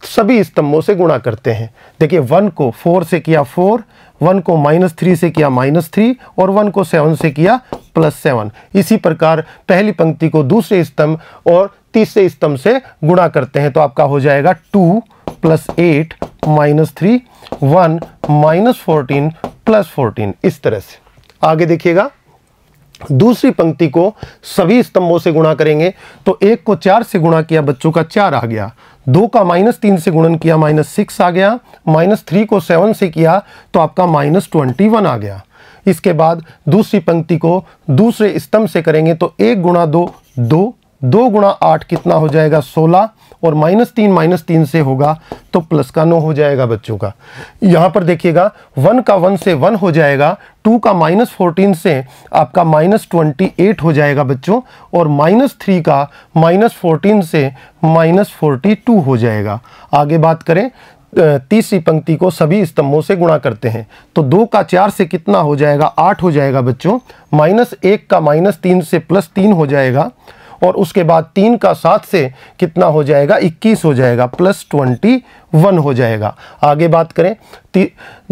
सभी स्तंभों से गुणा करते हैं देखिए वन को फोर से किया फोर वन को माइनस थ्री से किया माइनस थ्री और वन को सेवन से किया प्लस सेवन इसी प्रकार पहली पंक्ति को दूसरे स्तंभ और तीसरे स्तंभ से गुणा करते हैं तो आपका हो जाएगा two plus eight minus three one minus fourteen plus fourteen इस तरह से आगे देखिएगा दूसरी पंक्ति को सभी स्तंभों से गुणा करेंगे तो एक को चार से गुणा किया बच्चों का चार आ गया दो का माइनस तीन से गुणन किया माइनस सिक्स आ गया माइनस थ्री को सेवन से किया तो आपका माइनस ट्वेंटी वन आ गया इसके बाद दूसरी पंक्ति को दूसरे स्तंभ से करेंगे तो एक गुणा दो दो दो गुणा आठ कितना हो जाएगा सोलह और माइनस तीन माइनस तीन से होगा तो प्लस का नौ हो जाएगा बच्चों का यहाँ पर देखिएगा वन का वन से वन हो जाएगा टू का माइनस फोर्टीन से आपका माइनस ट्वेंटी एट हो जाएगा बच्चों और माइनस थ्री का माइनस फोर्टीन से माइनस फोर्टी टू हो जाएगा आगे बात करें तीसरी पंक्ति को सभी स्तंभों से गुणा करते हैं तो दो का चार से कितना हो जाएगा आठ हो जाएगा बच्चों माइनस एक का माइनस तीन से प्लस तीन हो जाएगा और उसके बाद तीन का सात से कितना हो जाएगा इक्कीस हो जाएगा प्लस ट्वेंटी वन हो जाएगा आगे बात करें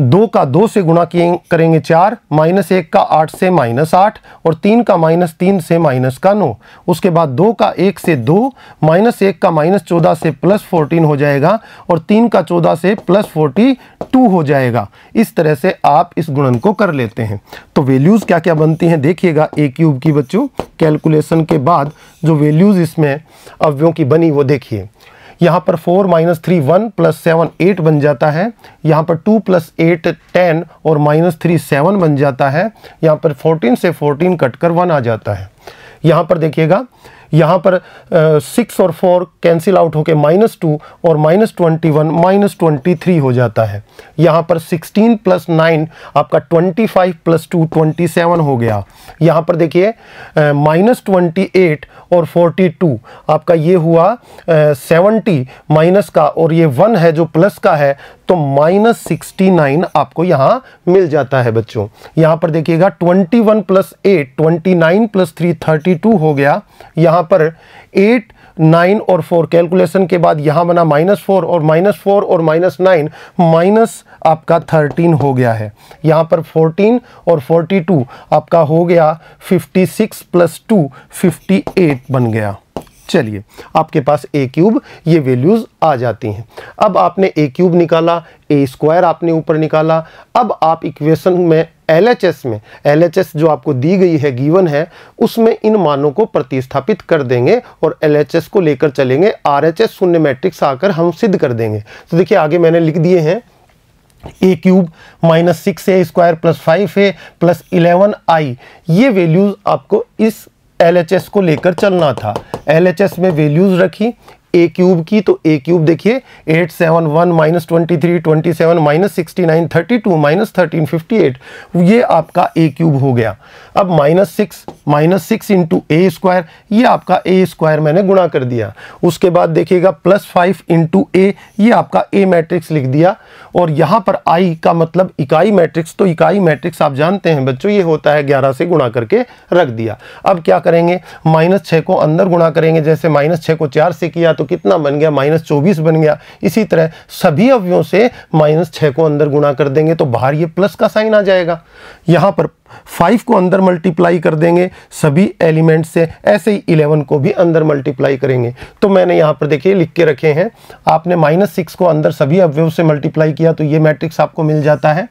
दो का दो से गुणा किए करेंगे चार माइनस एक का आठ से माइनस आठ और तीन का माइनस तीन से माइनस का नौ उसके बाद दो का एक से दो माइनस एक का माइनस चौदह से प्लस फोर्टीन हो जाएगा और तीन का चौदह से प्लस फोर्टी टू हो जाएगा इस तरह से आप इस गुणन को कर लेते हैं तो वैल्यूज़ क्या क्या बनती हैं देखिएगा ए क्यूब की बच्चों कैलकुलेशन के बाद जो वैल्यूज़ इसमें अवयों की बनी वो देखिए यहाँ पर four minus three one plus seven eight बन जाता है यहाँ पर टू प्लस एट टेन और माइनस थ्री सेवन बन जाता है यहाँ पर फोर्टीन से फोर्टीन कट कर वन आ जाता है यहाँ पर देखिएगा यहाँ पर सिक्स और फोर कैंसिल आउट होकर माइनस टू और minus twenty one minus twenty three हो जाता है यहाँ पर सिक्सटीन प्लस नाइन आपका twenty five plus two twenty seven हो गया यहाँ पर देखिए माइनस ट्वेंटी एट और फोर्टी टू आपका ये हुआ सेवनटी माइनस का और ये वन है जो प्लस का है तो माइनस सिक्सटी नाइन आपको यहाँ मिल जाता है बच्चों यहाँ पर देखिएगा twenty one plus eight twenty nine plus three thirty two हो गया यहाँ यहाँ पर एट नाइन और फोर कैलकुलेशन के बाद यहाँ बना माइनस फोर और माइनस फोर और माइनस नाइन माइनस आपका थर्टीन हो गया है यहाँ पर फोर्टीन और फोर्टी टू आपका हो गया fifty six plus two fifty eight बन गया चलिए आपके पास ए क्यूब ये वैल्यूज़ आ जाती हैं अब आपने ए क्यूब निकाला ए स्क्वायर आपने ऊपर निकाला अब आप इक्वेशन में एल एच एस में एल एच एस जो आपको दी गई है गिवन है उसमें इन मानों को प्रतिस्थापित कर देंगे और एल एच एस को लेकर चलेंगे आर एच एस शून्य मैट्रिक्स आकर हम सिद्ध कर देंगे तो देखिए आगे मैंने लिख दिए हैं A cube minus six A square plus five A plus eleven I ये वैल्यूज़ आपको इस एल को लेकर चलना था एल में वैल्यूज़ रखी ए क्यूब की तो ए क्यूब देखिए eight seven one minus twenty three twenty seven minus sixty nine thirty two minus thirteen fifty eight ये आपका ए क्यूब हो गया अब minus six minus six into A square ये आपका ए स्क्वायर मैंने गुणा कर दिया उसके बाद देखिएगा प्लस फाइव इंटू ए ये आपका ए मैट्रिक्स लिख दिया और यहाँ पर आई का मतलब इकाई मैट्रिक्स तो इकाई मैट्रिक्स आप जानते हैं बच्चों ये होता है ग्यारह से गुणा करके रख दिया अब क्या करेंगे माइनस छः को अंदर गुणा करेंगे जैसे माइनस छः को चार से किया तो कितना बन गया माइनस चौबीस बन गया इसी तरह सभी अवयों से माइनस छः को अंदर गुणा कर देंगे तो बाहर ये प्लस का साइन आ जाएगा यहाँ पर फाइव को अंदर मल्टीप्लाई कर देंगे सभी एलिमेंट से ऐसे ही इलेवन को भी अंदर मल्टीप्लाई करेंगे तो मैंने यहाँ पर देखिए लिख के रखे हैं आपने माइनस सिक्स को अंदर सभी अवयों से मल्टीप्लाई किया तो ये मैट्रिक्स आपको मिल जाता है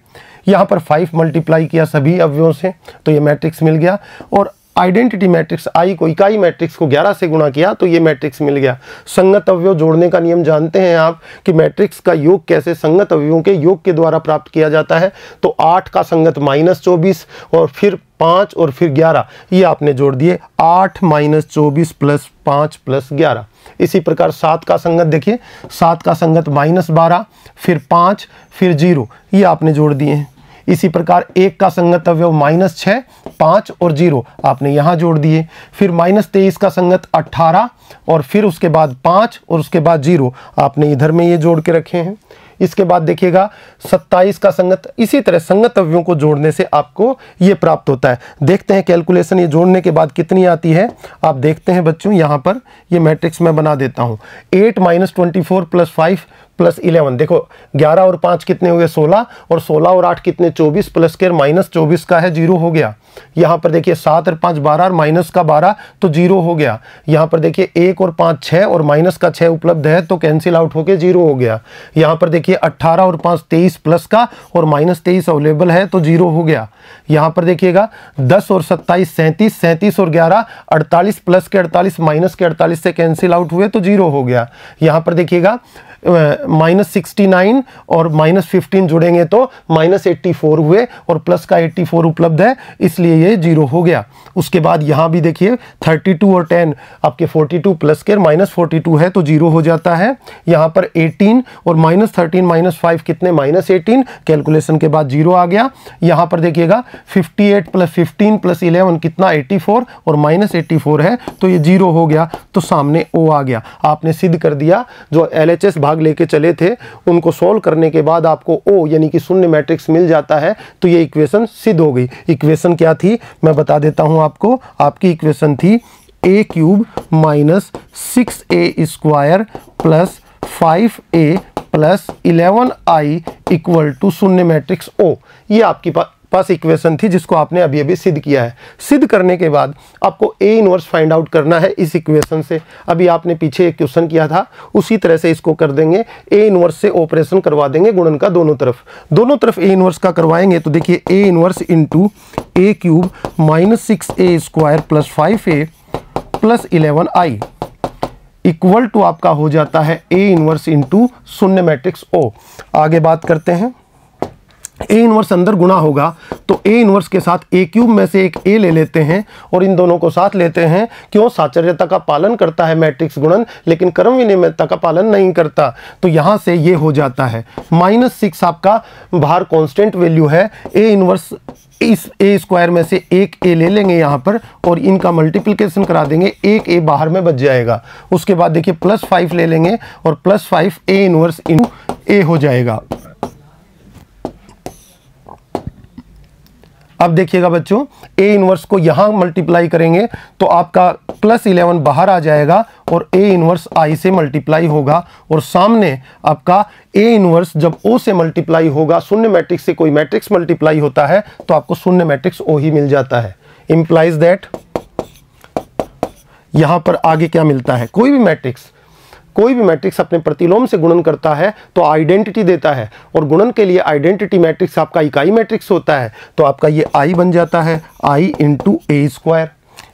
यहाँ पर फाइव मल्टीप्लाई किया सभी अवयों से तो ये मैट्रिक्स मिल गया और आइडेंटिटी मैट्रिक्स आई को इकाई मैट्रिक्स को 11 से गुणा किया तो ये मैट्रिक्स मिल गया संगत अवयव जोड़ने का नियम जानते हैं आप कि मैट्रिक्स का योग कैसे संगत अवयवों के योग के द्वारा प्राप्त किया जाता है तो आठ का संगत माइनस चौबीस और फिर पाँच और फिर ग्यारह ये आपने जोड़ दिए आठ माइनस चौबीस प्लस पाँच प्लस ग्यारह इसी प्रकार सात का संगत देखिए सात का संगत माइनस बारह फिर पाँच फिर जीरो ये आपने जोड़ दिए हैं इसी प्रकार एक का संगत अवयव माइनस छ पांच और जीरो आपने यहां जोड़ दिए फिर माइनस तेईस का संगत अट्ठारह और फिर उसके बाद पांच और उसके बाद जीरो आपने इधर में ये जोड़ के रखे हैं इसके बाद देखिएगा 27 का संगत इसी तरह संगत अवयों को जोड़ने से आपको ये प्राप्त होता है देखते हैं कैलकुलेशन ये जोड़ने के बाद कितनी आती है आप देखते हैं बच्चों यहाँ पर ये मैट्रिक्स मैं बना देता हूँ eight minus twenty four plus five plus eleven देखो ग्यारह और पाँच कितने हुए सोलह और सोलह और आठ कितने चौबीस प्लस के माइनस चौबीस का है जीरो हो गया यहाँ पर देखिए सात और पाँच बारह और माइनस का बारह तो जीरो हो गया यहाँ पर देखिए एक और पाँच छः और माइनस का छः उपलब्ध है तो कैंसिल आउट होकर जीरो हो गया यहाँ पर देखिए अट्ठारह और पाँच तेईस प्लस का और माइनस तेईस अवेलेबल है तो जीरो हो गया यहाँ पर देखिएगा दस और सत्ताईस सैंतीस सैंतीस और ग्यारह अड़तालीस प्लस के अड़तालीस माइनस के अड़तालीस से कैंसिल आउट हुए तो जीरो हो गया यहाँ पर देखिएगा माइनस सिक्सटी नाइन और माइनस फिफ्टीन जुड़ेंगे तो माइनस एट्टी फोर हुए और प्लस का एट्टी फोर उपलब्ध है इसलिए ये जीरो हो गया उसके बाद यहाँ भी देखिए थर्टी टू और टेन आपके फोर्टी टू प्लस के माइनस फोर्टी टू है तो जीरो हो जाता है यहाँ पर एटीन और माइनस थर्टीन माइनस फाइव कितने माइनस एटीन कैलकुलेशन के बाद जीरो आ गया यहाँ पर देखिएगा fifty eight plus fifteen plus eleven कितना एट्टी फोर और माइनस एट्टी फोर है तो ये जीरो हो गया तो सामने ओ आ गया आपने सिद्ध कर दिया जो एल भाग लेके चले चले थे उनको सोल्व करने के बाद आपको ओ यानी कि शून्य मैट्रिक्स मिल जाता है तो ये इक्वेशन सिद्ध हो गई इक्वेशन क्या थी मैं बता देता हूँ आपको आपकी इक्वेशन थी A cube minus six A square plus five A plus eleven I equal to शून्य मैट्रिक्स ओ ये आपकी पास पास इक्वेशन थी जिसको आपने अभी अभी सिद्ध किया है सिद्ध करने के बाद आपको ए इनवर्स फाइंड आउट करना है इस इक्वेशन से अभी आपने पीछे एक क्वेश्चन किया था उसी तरह से इसको कर देंगे ए इनवर्स से ऑपरेशन करवा देंगे गुणन का दोनों तरफ दोनों तरफ ए इनवर्स का करवाएंगे तो देखिए A inverse into A cube minus six A square plus five A plus eleven I equal to आपका हो जाता है ए इनवर्स इंटू शून्य मैट्रिक्स ओ आगे बात करते हैं ए इनवर्स अंदर गुणा होगा तो ए इनवर्स के साथ ए क्यूब में से एक ए ले लेते हैं और इन दोनों को साथ लेते हैं क्यों साचर्यता का पालन करता है मैट्रिक्स गुणन लेकिन कर्म विनिमयता का पालन नहीं करता तो यहाँ से ये हो जाता है माइनस सिक्स आपका बाहर कांस्टेंट वैल्यू है ए इनवर्स इस ए स्क्वायर में से एक ए ले लेंगे यहाँ पर और इनका मल्टीप्लिकेशन करा देंगे एक ए बाहर में बच जाएगा उसके बाद देखिए प्लस फाइव ले लेंगे और plus five A inverse in A हो जाएगा अब देखिएगा बच्चों ए इनवर्स को यहां मल्टीप्लाई करेंगे तो आपका प्लस इलेवन बाहर आ जाएगा और ए इनवर्स आई से मल्टीप्लाई होगा और सामने आपका ए इनवर्स जब ओ से मल्टीप्लाई होगा शून्य मैट्रिक्स से कोई मैट्रिक्स मल्टीप्लाई होता है तो आपको शून्य मैट्रिक्स ओ ही मिल जाता है इम्प्लाइज दैट यहां पर आगे क्या मिलता है कोई भी मैट्रिक्स कोई भी मैट्रिक्स अपने प्रतिलोम से गुणन करता है तो आइडेंटिटी देता है और गुणन के लिए आइडेंटिटी मैट्रिक्स आपका इकाई मैट्रिक्स होता है तो आपका ये आई बन जाता है आई इंटू ए स्क्वायर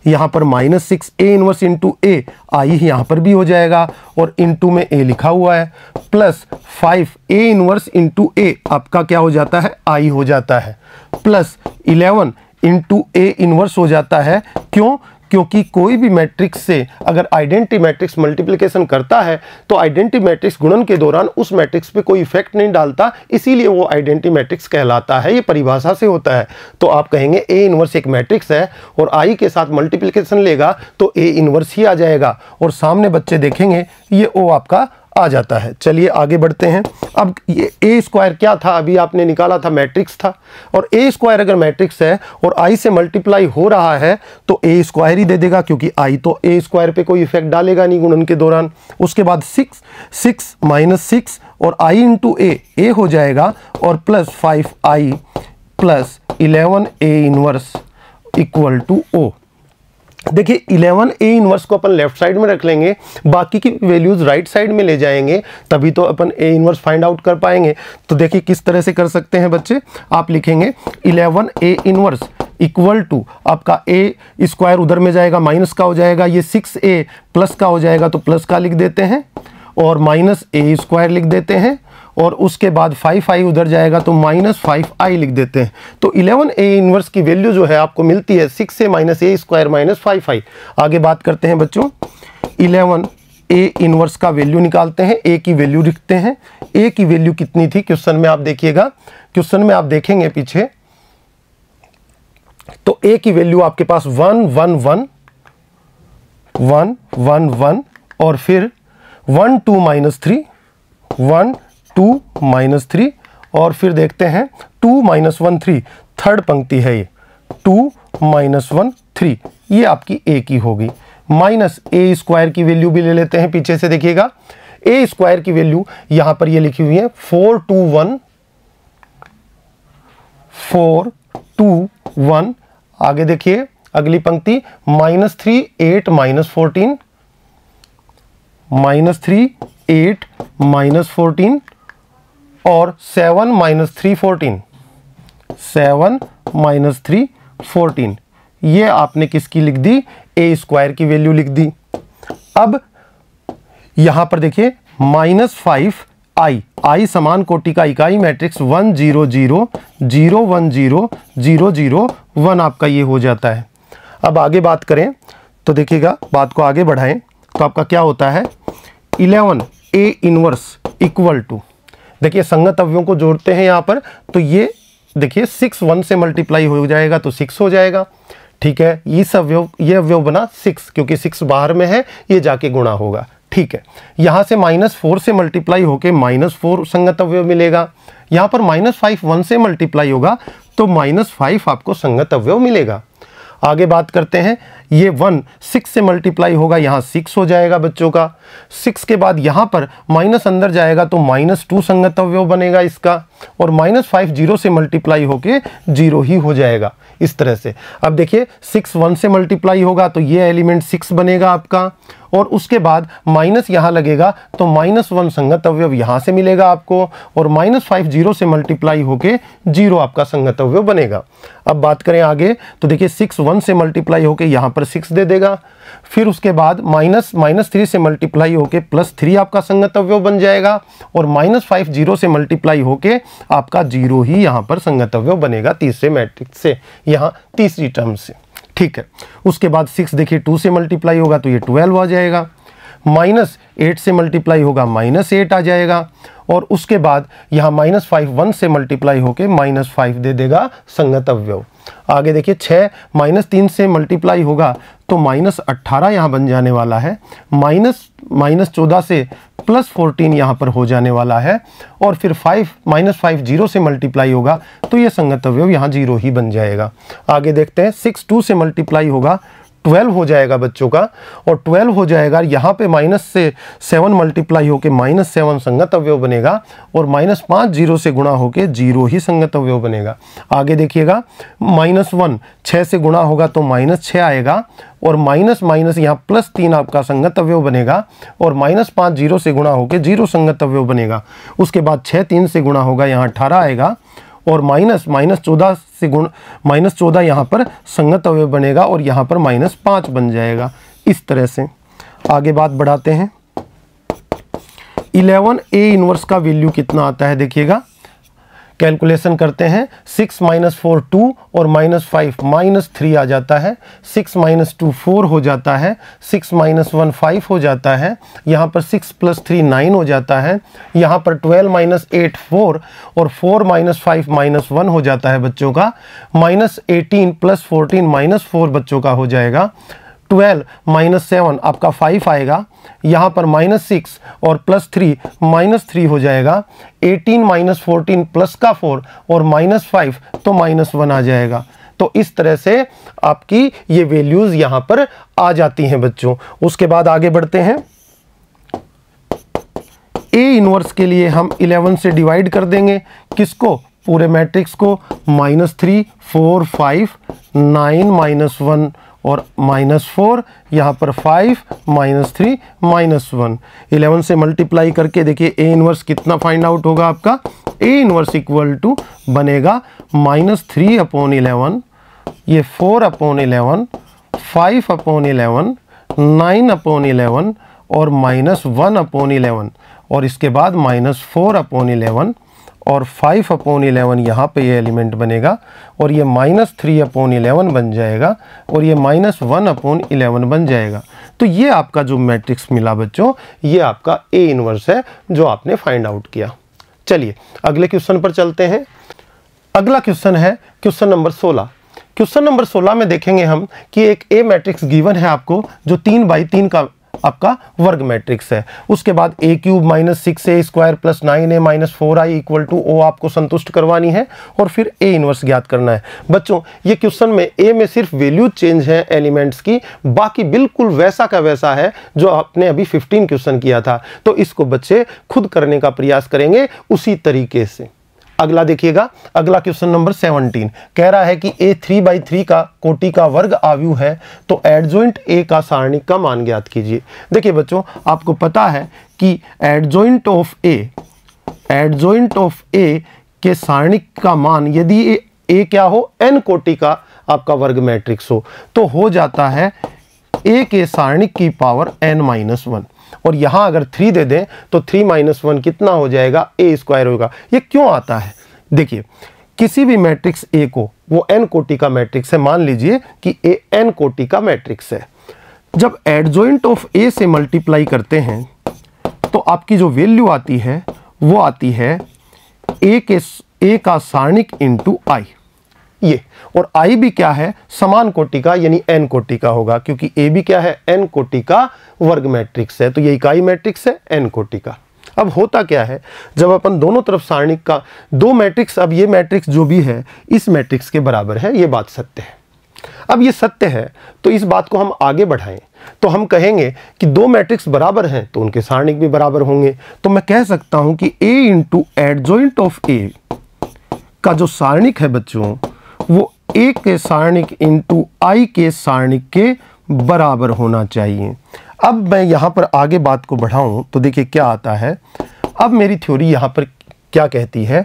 यहाँ पर minus six A inverse into A I यहाँ पर भी हो जाएगा और इंटू में ए लिखा हुआ है plus five A inverse into A आपका क्या हो जाता है आई हो जाता है plus eleven into A inverse हो जाता है क्यों क्योंकि कोई भी मैट्रिक्स से अगर आइडेंटी मैट्रिक्स मल्टीप्लिकेशन करता है तो आइडेंटी मैट्रिक्स गुणन के दौरान उस मैट्रिक्स पे कोई इफेक्ट नहीं डालता इसीलिए वो आइडेंटी मैट्रिक्स कहलाता है ये परिभाषा से होता है तो आप कहेंगे ए इनवर्स एक मैट्रिक्स है और आई के साथ मल्टीप्लीकेशन लेगा तो ए इनवर्स ही आ जाएगा और सामने बच्चे देखेंगे ये ओ आपका आ जाता है चलिए आगे बढ़ते हैं अब ये ए स्क्वायर क्या था अभी आपने निकाला था मैट्रिक्स था और ए स्क्वायर अगर मैट्रिक्स है और आई से मल्टीप्लाई हो रहा है तो ए स्क्वायर ही दे देगा क्योंकि आई तो ए स्क्वायर पे कोई इफेक्ट डालेगा नहीं गुणन के दौरान उसके बाद सिक्स सिक्स माइनस सिक्स और आई इंटू ए ए हो जाएगा और plus five I plus eleven A inverse equal to O देखिए इलेवन ए इन्वर्स को अपन लेफ्ट साइड में रख लेंगे बाकी की वैल्यूज राइट साइड में ले जाएंगे तभी तो अपन ए इनवर्स फाइंड आउट कर पाएंगे तो देखिए किस तरह से कर सकते हैं बच्चे आप लिखेंगे eleven A inverse equal to आपका ए स्क्वायर उधर में जाएगा माइनस का हो जाएगा ये सिक्स ए प्लस का हो जाएगा तो प्लस का लिख देते हैं और माइनस ए स्क्वायर लिख देते हैं और उसके बाद फाइव आई उधर जाएगा तो माइनस फाइव आई लिख देते हैं तो इलेवन ए इनवर्स की वैल्यू जो है आपको मिलती है six A minus A square minus five I आगे बात करते हैं बच्चों इलेवन ए इनवर्स का वैल्यू निकालते हैं ए की वैल्यू लिखते हैं ए की वैल्यू कितनी थी क्वेश्चन में आप देखिएगा क्वेश्चन में आप देखेंगे पीछे तो ए की वैल्यू आपके पास one one one one one one और फिर one two minus three one two minus three और फिर देखते हैं two minus one three third पंक्ति है ये टू माइनस वन थ्री ये आपकी ए की होगी माइनस ए स्क्वायर की वैल्यू भी ले लेते हैं पीछे से देखिएगा ए स्क्वायर की वैल्यू यहां पर ये लिखी हुई है four two one four two one आगे देखिए अगली पंक्ति minus three eight minus fourteen minus three eight minus fourteen और seven minus three fourteen seven minus three fourteen ये आपने किसकी लिख दी ए स्क्वायर की वैल्यू लिख दी अब यहां पर देखिए माइनस फाइव आई आई समान कोटि का इकाई matrix one zero zero zero one zero zero zero one आपका ये हो जाता है अब आगे बात करें तो देखिएगा बात को आगे बढ़ाएं तो आपका क्या होता है eleven A inverse equal to देखिए संगत अवयों को जोड़ते हैं यहाँ पर तो ये देखिए सिक्स वन से मल्टीप्लाई हो जाएगा तो सिक्स हो जाएगा ठीक है इस अवयव ये अवयव बना सिक्स क्योंकि सिक्स बाहर में है ये जाके गुणा होगा ठीक है यहाँ से माइनस फोर से मल्टीप्लाई होके माइनस फोर संगत अवयव मिलेगा यहाँ पर माइनस फाइव वन से मल्टीप्लाई होगा तो माइनस फाइव आपको संगत अवयव मिलेगा आगे बात करते हैं ये वन सिक्स से मल्टीप्लाई होगा यहाँ सिक्स हो जाएगा बच्चों का सिक्स के बाद यहाँ पर माइनस अंदर जाएगा तो माइनस टू संगतव्य बनेगा इसका और माइनस फाइव जीरो से मल्टीप्लाई होके जीरो ही हो जाएगा इस तरह से अब देखिए सिक्स वन से मल्टीप्लाई होगा तो ये एलिमेंट सिक्स बनेगा आपका और उसके बाद माइनस यहाँ लगेगा तो माइनस वन संगत अवयव यहाँ से मिलेगा आपको और माइनस फाइव जीरो से मल्टीप्लाई होके जीरो आपका संगत अवयव बनेगा अब बात करें आगे तो देखिए सिक्स वन से मल्टीप्लाई होके यहाँ पर सिक्स दे देगा फिर उसके बाद माइनस माइनस थ्री से मल्टीप्लाई होके प्लस थ्री आपका संगत अवयव बन जाएगा और माइनस फाइव जीरो से मल्टीप्लाई होके आपका जीरो ही यहाँ पर संगतव्य बनेगा तीसरे मैट्रिक से यहाँ तीसरी टर्म से ठीक है उसके बाद सिक्स देखिए टू से मल्टीप्लाई होगा तो ये ट्वेल्व आ जाएगा माइनस एट से मल्टीप्लाई होगा माइनस एट आ जाएगा और उसके बाद यहाँ माइनस फाइव वन से मल्टीप्लाई होकर माइनस फाइव दे देगा संगत आगे देखिए छः माइनस तीन से मल्टीप्लाई होगा तो माइनस अट्ठारह यहाँ बन जाने वाला है माइनस माइनस चौदह से प्लस फोर्टीन यहाँ पर हो जाने वाला है और फिर फाइव माइनस फाइव जीरो से मल्टीप्लाई होगा तो ये संगत अवयव यहाँ जीरो ही बन जाएगा आगे देखते हैं सिक्स टू से मल्टीप्लाई होगा ट्वेल्व हो जाएगा बच्चों का और ट्वेल्व हो जाएगा यहाँ पे माइनस से सेवन मल्टीप्लाई होके माइनस सेवन संगत अवयव बनेगा और माइनस पाँच जीरो से गुणा होके जीरो ही संगत अवयव बनेगा आगे देखिएगा माइनस वन छः से गुणा होगा तो माइनस छः आएगा और माइनस माइनस यहाँ प्लस तीन आपका संगत अवयव बनेगा और माइनस पाँच जीरो से गुणा होकर जीरो संगत अवयव बनेगा उसके बाद छः तीन से गुणा होगा यहाँ अठारह आएगा और माइनस माइनस चौदह से गुण माइनस चौदह यहाँ पर संगत अवयव बनेगा और यहाँ पर माइनस पाँच बन जाएगा इस तरह से आगे बात बढ़ाते हैं इलेवन ए इनवर्स का वैल्यू कितना आता है देखिएगा कैलकुलेशन करते हैं सिक्स माइनस फोर टू और माइनस फाइव माइनस थ्री आ जाता है सिक्स माइनस टू फोर हो जाता है सिक्स माइनस वन फाइव हो जाता है यहाँ पर सिक्स प्लस थ्री नाइन हो जाता है यहाँ पर ट्वेल्व माइनस एट फोर और four minus five minus one हो जाता है बच्चों का minus eighteen plus fourteen minus four बच्चों का हो जाएगा ट्वेल्व माइनस सेवन आपका फाइव आएगा यहाँ पर माइनस सिक्स और प्लस थ्री माइनस थ्री हो जाएगा एटीन माइनस फोर्टीन प्लस का फोर और माइनस फाइव तो माइनस वन आ जाएगा तो इस तरह से आपकी ये वैल्यूज़ यहाँ पर आ जाती हैं बच्चों उसके बाद आगे बढ़ते हैं ए इनवर्स के लिए हम 11 से डिवाइड कर देंगे किसको पूरे मैट्रिक्स को minus three four five nine minus one और माइनस फोर यहाँ पर five minus three minus one eleven से मल्टीप्लाई करके देखिए ए इनवर्स कितना फाइंड आउट होगा आपका ए इनवर्स इक्वल टू बनेगा माइनस थ्री अपॉन इलेवन ये four upon eleven five upon eleven nine upon eleven और माइनस वन अपॉन इलेवन और इसके बाद माइनस फोर अपॉन इलेवन और फाइव अपॉन इलेवन यहाँ पर ये एलिमेंट बनेगा और ये माइनस थ्री अपॉन इलेवन बन जाएगा और ये माइनस वन अपॉन इलेवन बन जाएगा तो ये आपका जो मैट्रिक्स मिला बच्चों ये आपका ए इनवर्स है जो आपने फाइंड आउट किया चलिए अगले क्वेश्चन पर चलते हैं अगला क्वेश्चन है क्वेश्चन नंबर सोलह क्वेश्चन नंबर सोलह में देखेंगे हम कि एक ए मैट्रिक्स गिवन है आपको जो तीन बाई तीन का आपका वर्ग मैट्रिक्स है उसके बाद A cube minus six A square plus nine A minus four I equal to O आपको संतुष्ट करवानी है और फिर ए इनवर्स ज्ञात करना है बच्चों ये क्वेश्चन में ए में सिर्फ वैल्यू चेंज है एलिमेंट्स की बाकी बिल्कुल वैसा का वैसा है जो आपने अभी फिफ्टीन क्वेश्चन किया था तो इसको बच्चे खुद करने का प्रयास करेंगे उसी तरीके से अगला देखिएगा अगला क्वेश्चन नंबर 17 कह रहा है कि ए थ्री बाई थ्री का कोटि का वर्ग आयु है तो एडजॉइंट ए का सारणिक का मान ज्ञात कीजिए देखिए बच्चों आपको पता है कि एडजोइंट ऑफ ए एडजोइंट ऑफ ए के सारणिक का मान यदि ए, ए क्या हो एन कोटि का आपका वर्ग मैट्रिक्स हो तो हो जाता है ए के सारणिक की पावर एन माइनस वन और यहाँ अगर थ्री दे दें तो थ्री माइनस वन कितना हो जाएगा ए स्क्वायर होगा ये क्यों आता है देखिए किसी भी मैट्रिक्स ए को वो एन कोटि का मैट्रिक्स है मान लीजिए कि ए एन कोटि का मैट्रिक्स है जब एडजोइंट ऑफ ए से मल्टीप्लाई करते हैं तो आपकी जो वैल्यू आती है वो आती है ए के ए का सारणिक इंटू आई ये और आई भी क्या है समान कोटि का यानी एन कोटि का होगा क्योंकि ए भी क्या है एन कोटि का वर्ग मैट्रिक्स है तो ये इकाई मैट्रिक्स है एन कोटि का अब होता क्या है जब अपन दोनों तरफ सारणिक का दो मैट्रिक्स अब ये मैट्रिक्स जो भी है इस मैट्रिक्स के बराबर है ये बात सत्य है अब ये सत्य है तो इस बात को हम आगे बढ़ाएं तो हम कहेंगे कि दो मैट्रिक्स बराबर हैं तो उनके सारणिक भी बराबर होंगे तो मैं कह सकता हूं कि A into adjoint of A का जो सारणिक है बच्चों वो ए के सारणिक इंटू आई के सारणिक के बराबर होना चाहिए अब मैं यहाँ पर आगे बात को बढ़ाऊँ तो देखिए क्या आता है अब मेरी थ्योरी यहाँ पर क्या कहती है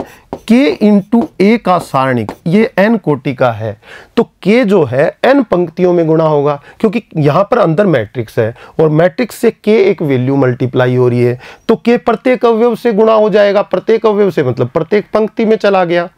के इंटू ए का सारणिक ये एन कोटि का है तो के जो है एन पंक्तियों में गुणा होगा क्योंकि यहाँ पर अंदर मैट्रिक्स है और मैट्रिक्स से के एक वैल्यू मल्टीप्लाई हो रही है तो के प्रत्येक अवयव से गुणा हो जाएगा प्रत्येक अवयव से मतलब प्रत्येक पंक्ति में चला गया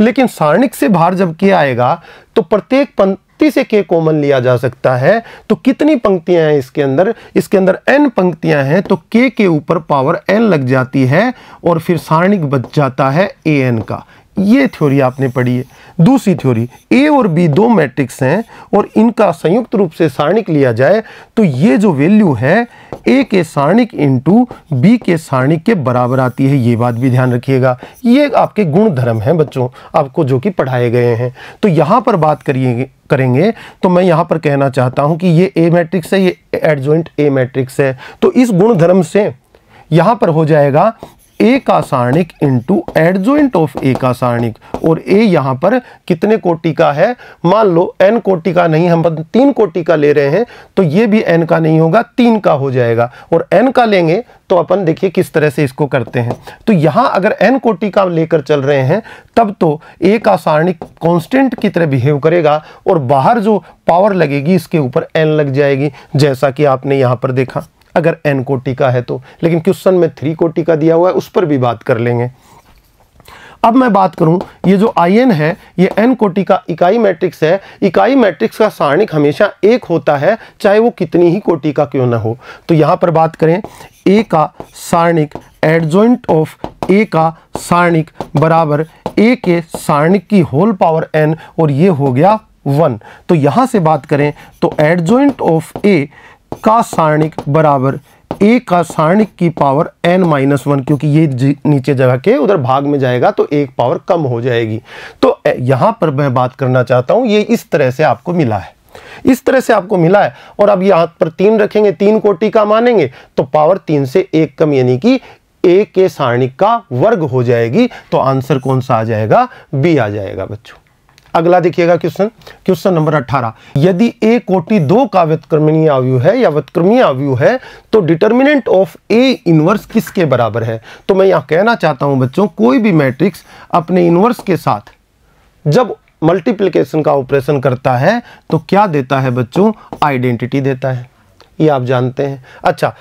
लेकिन सारणिक से भार जब के आएगा तो प्रत्येक पंक्ति से के कॉमन लिया जा सकता है तो कितनी पंक्तियां हैं इसके अंदर इसके अंदर एन पंक्तियां हैं तो के के ऊपर पावर एन लग जाती है और फिर सारणिक बच जाता है ए एन का ये थ्योरी आपने पढ़ी है दूसरी थ्योरी ए और बी दो मैट्रिक्स हैं और इनका संयुक्त रूप से सारणिक लिया जाए तो ये जो वैल्यू है ए के सारणिक इंटू बी के सारणिक के बराबर आती है ये बात भी ध्यान रखिएगा ये आपके गुण धर्म हैं बच्चों आपको जो कि पढ़ाए गए हैं तो यहाँ पर बात करिए करेंगे तो मैं यहाँ पर कहना चाहता हूँ कि ये ए मैट्रिक्स है ये एडजोइंट ए मैट्रिक्स है तो इस गुण धर्म से यहाँ पर हो जाएगा ए का सारणिक इंटू एडजोइंट ऑफ ए का सारणिक और ए यहां पर कितने कोटि का है मान लो एन कोटि का नहीं हम तीन कोटि का ले रहे हैं तो ये भी एन का नहीं होगा तीन का हो जाएगा और एन का लेंगे तो अपन देखिए किस तरह से इसको करते हैं तो यहां अगर एन कोटि का लेकर चल रहे हैं तब तो ए का सारणिक कॉन्स्टेंट की तरह बिहेव करेगा और बाहर जो पावर लगेगी इसके ऊपर एन लग जाएगी जैसा कि आपने यहां पर देखा अगर एन कोटि का है तो लेकिन क्वेश्चन में थ्री कोटि का दिया हुआ है उस पर भी बात कर लेंगे अब मैं बात करूं ये जो आई एन है ये एन कोटि का इकाई मैट्रिक्स है इकाई मैट्रिक्स का सारणिक हमेशा एक होता है चाहे वो कितनी ही कोटि का क्यों ना हो तो यहां पर बात करें ए का सारणिक एडजोइंट ऑफ ए का सारणिक बराबर ए के सारणिक की होल पावर एन और ये हो गया वन तो यहां से बात करें तो एडजोइंट ऑफ ए का सारणिक बराबर ए का सारणिक की पावर एन माइनस वन क्योंकि ये नीचे जगह के उधर भाग में जाएगा तो एक पावर कम हो जाएगी तो यहां पर मैं बात करना चाहता हूं ये इस तरह से आपको मिला है इस तरह से आपको मिला है और अब यहां पर तीन रखेंगे तीन कोटि का मानेंगे तो पावर तीन से एक कम यानी कि ए के सारणिक का वर्ग हो जाएगी तो आंसर कौन सा आ जाएगा बी आ जाएगा बच्चों अगला देखिएगा क्वेश्चन क्वेश्चन नंबर 18 यदि ए कोटि दो का व्यतक्रमणीय आयु है या व्यतक्रमीय आयु है तो डिटर्मिनेंट ऑफ ए इनवर्स किसके बराबर है तो मैं यहां कहना चाहता हूं बच्चों कोई भी मैट्रिक्स अपने इनवर्स के साथ जब मल्टीप्लीकेशन का ऑपरेशन करता है तो क्या देता है बच्चों आइडेंटिटी देता है ये आप जानते हैं अच्छा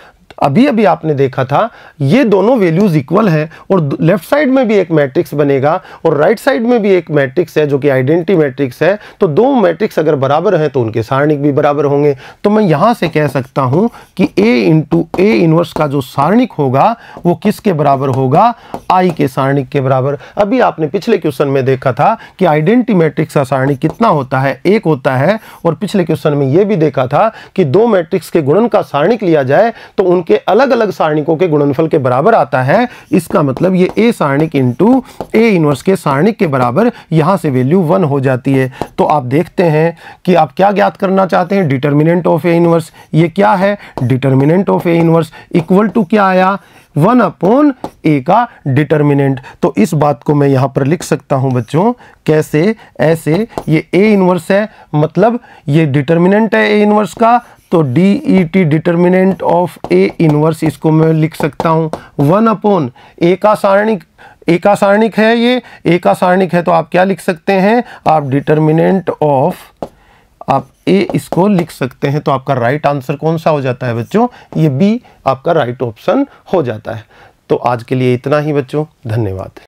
अभी अभी आपने देखा था ये दोनों वैल्यूज़ इक्वल है और लेफ्ट साइड में भी एक मैट्रिक्स बनेगा और राइट right साइड में भी एक मैट्रिक्स है जो कि आइडेंटिटी मैट्रिक्स है तो दो मैट्रिक्स अगर बराबर हैं तो उनके सारणिक भी बराबर होंगे तो मैं यहां से कह सकता हूं कि ए इंटू ए इनवर्स का जो सारणिक होगा वो किसके बराबर होगा आई के सारणिक के बराबर अभी आपने पिछले क्वेश्चन में देखा था कि आइडेंटिटी मैट्रिक्स का सारणिक कितना होता है एक होता है और पिछले क्वेश्चन में यह भी देखा था कि दो मैट्रिक्स के गुणन का सारणिक लिया जाए तो उनके के अलग अलग सारणिकों के गुणनफल के बराबर आता है इसका मतलब ये ए सारणिक इंटू ए इनवर्स के सारणिक के बराबर यहाँ से वैल्यू वन हो जाती है तो आप देखते हैं कि आप क्या ज्ञात करना चाहते हैं डिटर्मिनेंट ऑफ ए इनवर्स ये क्या है determinant of A inverse equal to क्या आया वन अपॉन ए का डिटर्मिनेंट तो इस बात को मैं यहाँ पर लिख सकता हूँ बच्चों कैसे ऐसे ये ए इनवर्स है मतलब ये डिटर्मिनेंट है ए इनवर्स का तो D E T determinant of A inverse इसको मैं लिख सकता हूँ वन अपोन एका सारणिक एका सारणिक है ये एका सारणिक है तो आप क्या लिख सकते हैं आप डिटर्मिनेंट ऑफ आप ए इसको लिख सकते हैं तो आपका राइट आंसर कौन सा हो जाता है बच्चों ये बी आपका राइट ऑप्शन हो जाता है तो आज के लिए इतना ही बच्चों धन्यवाद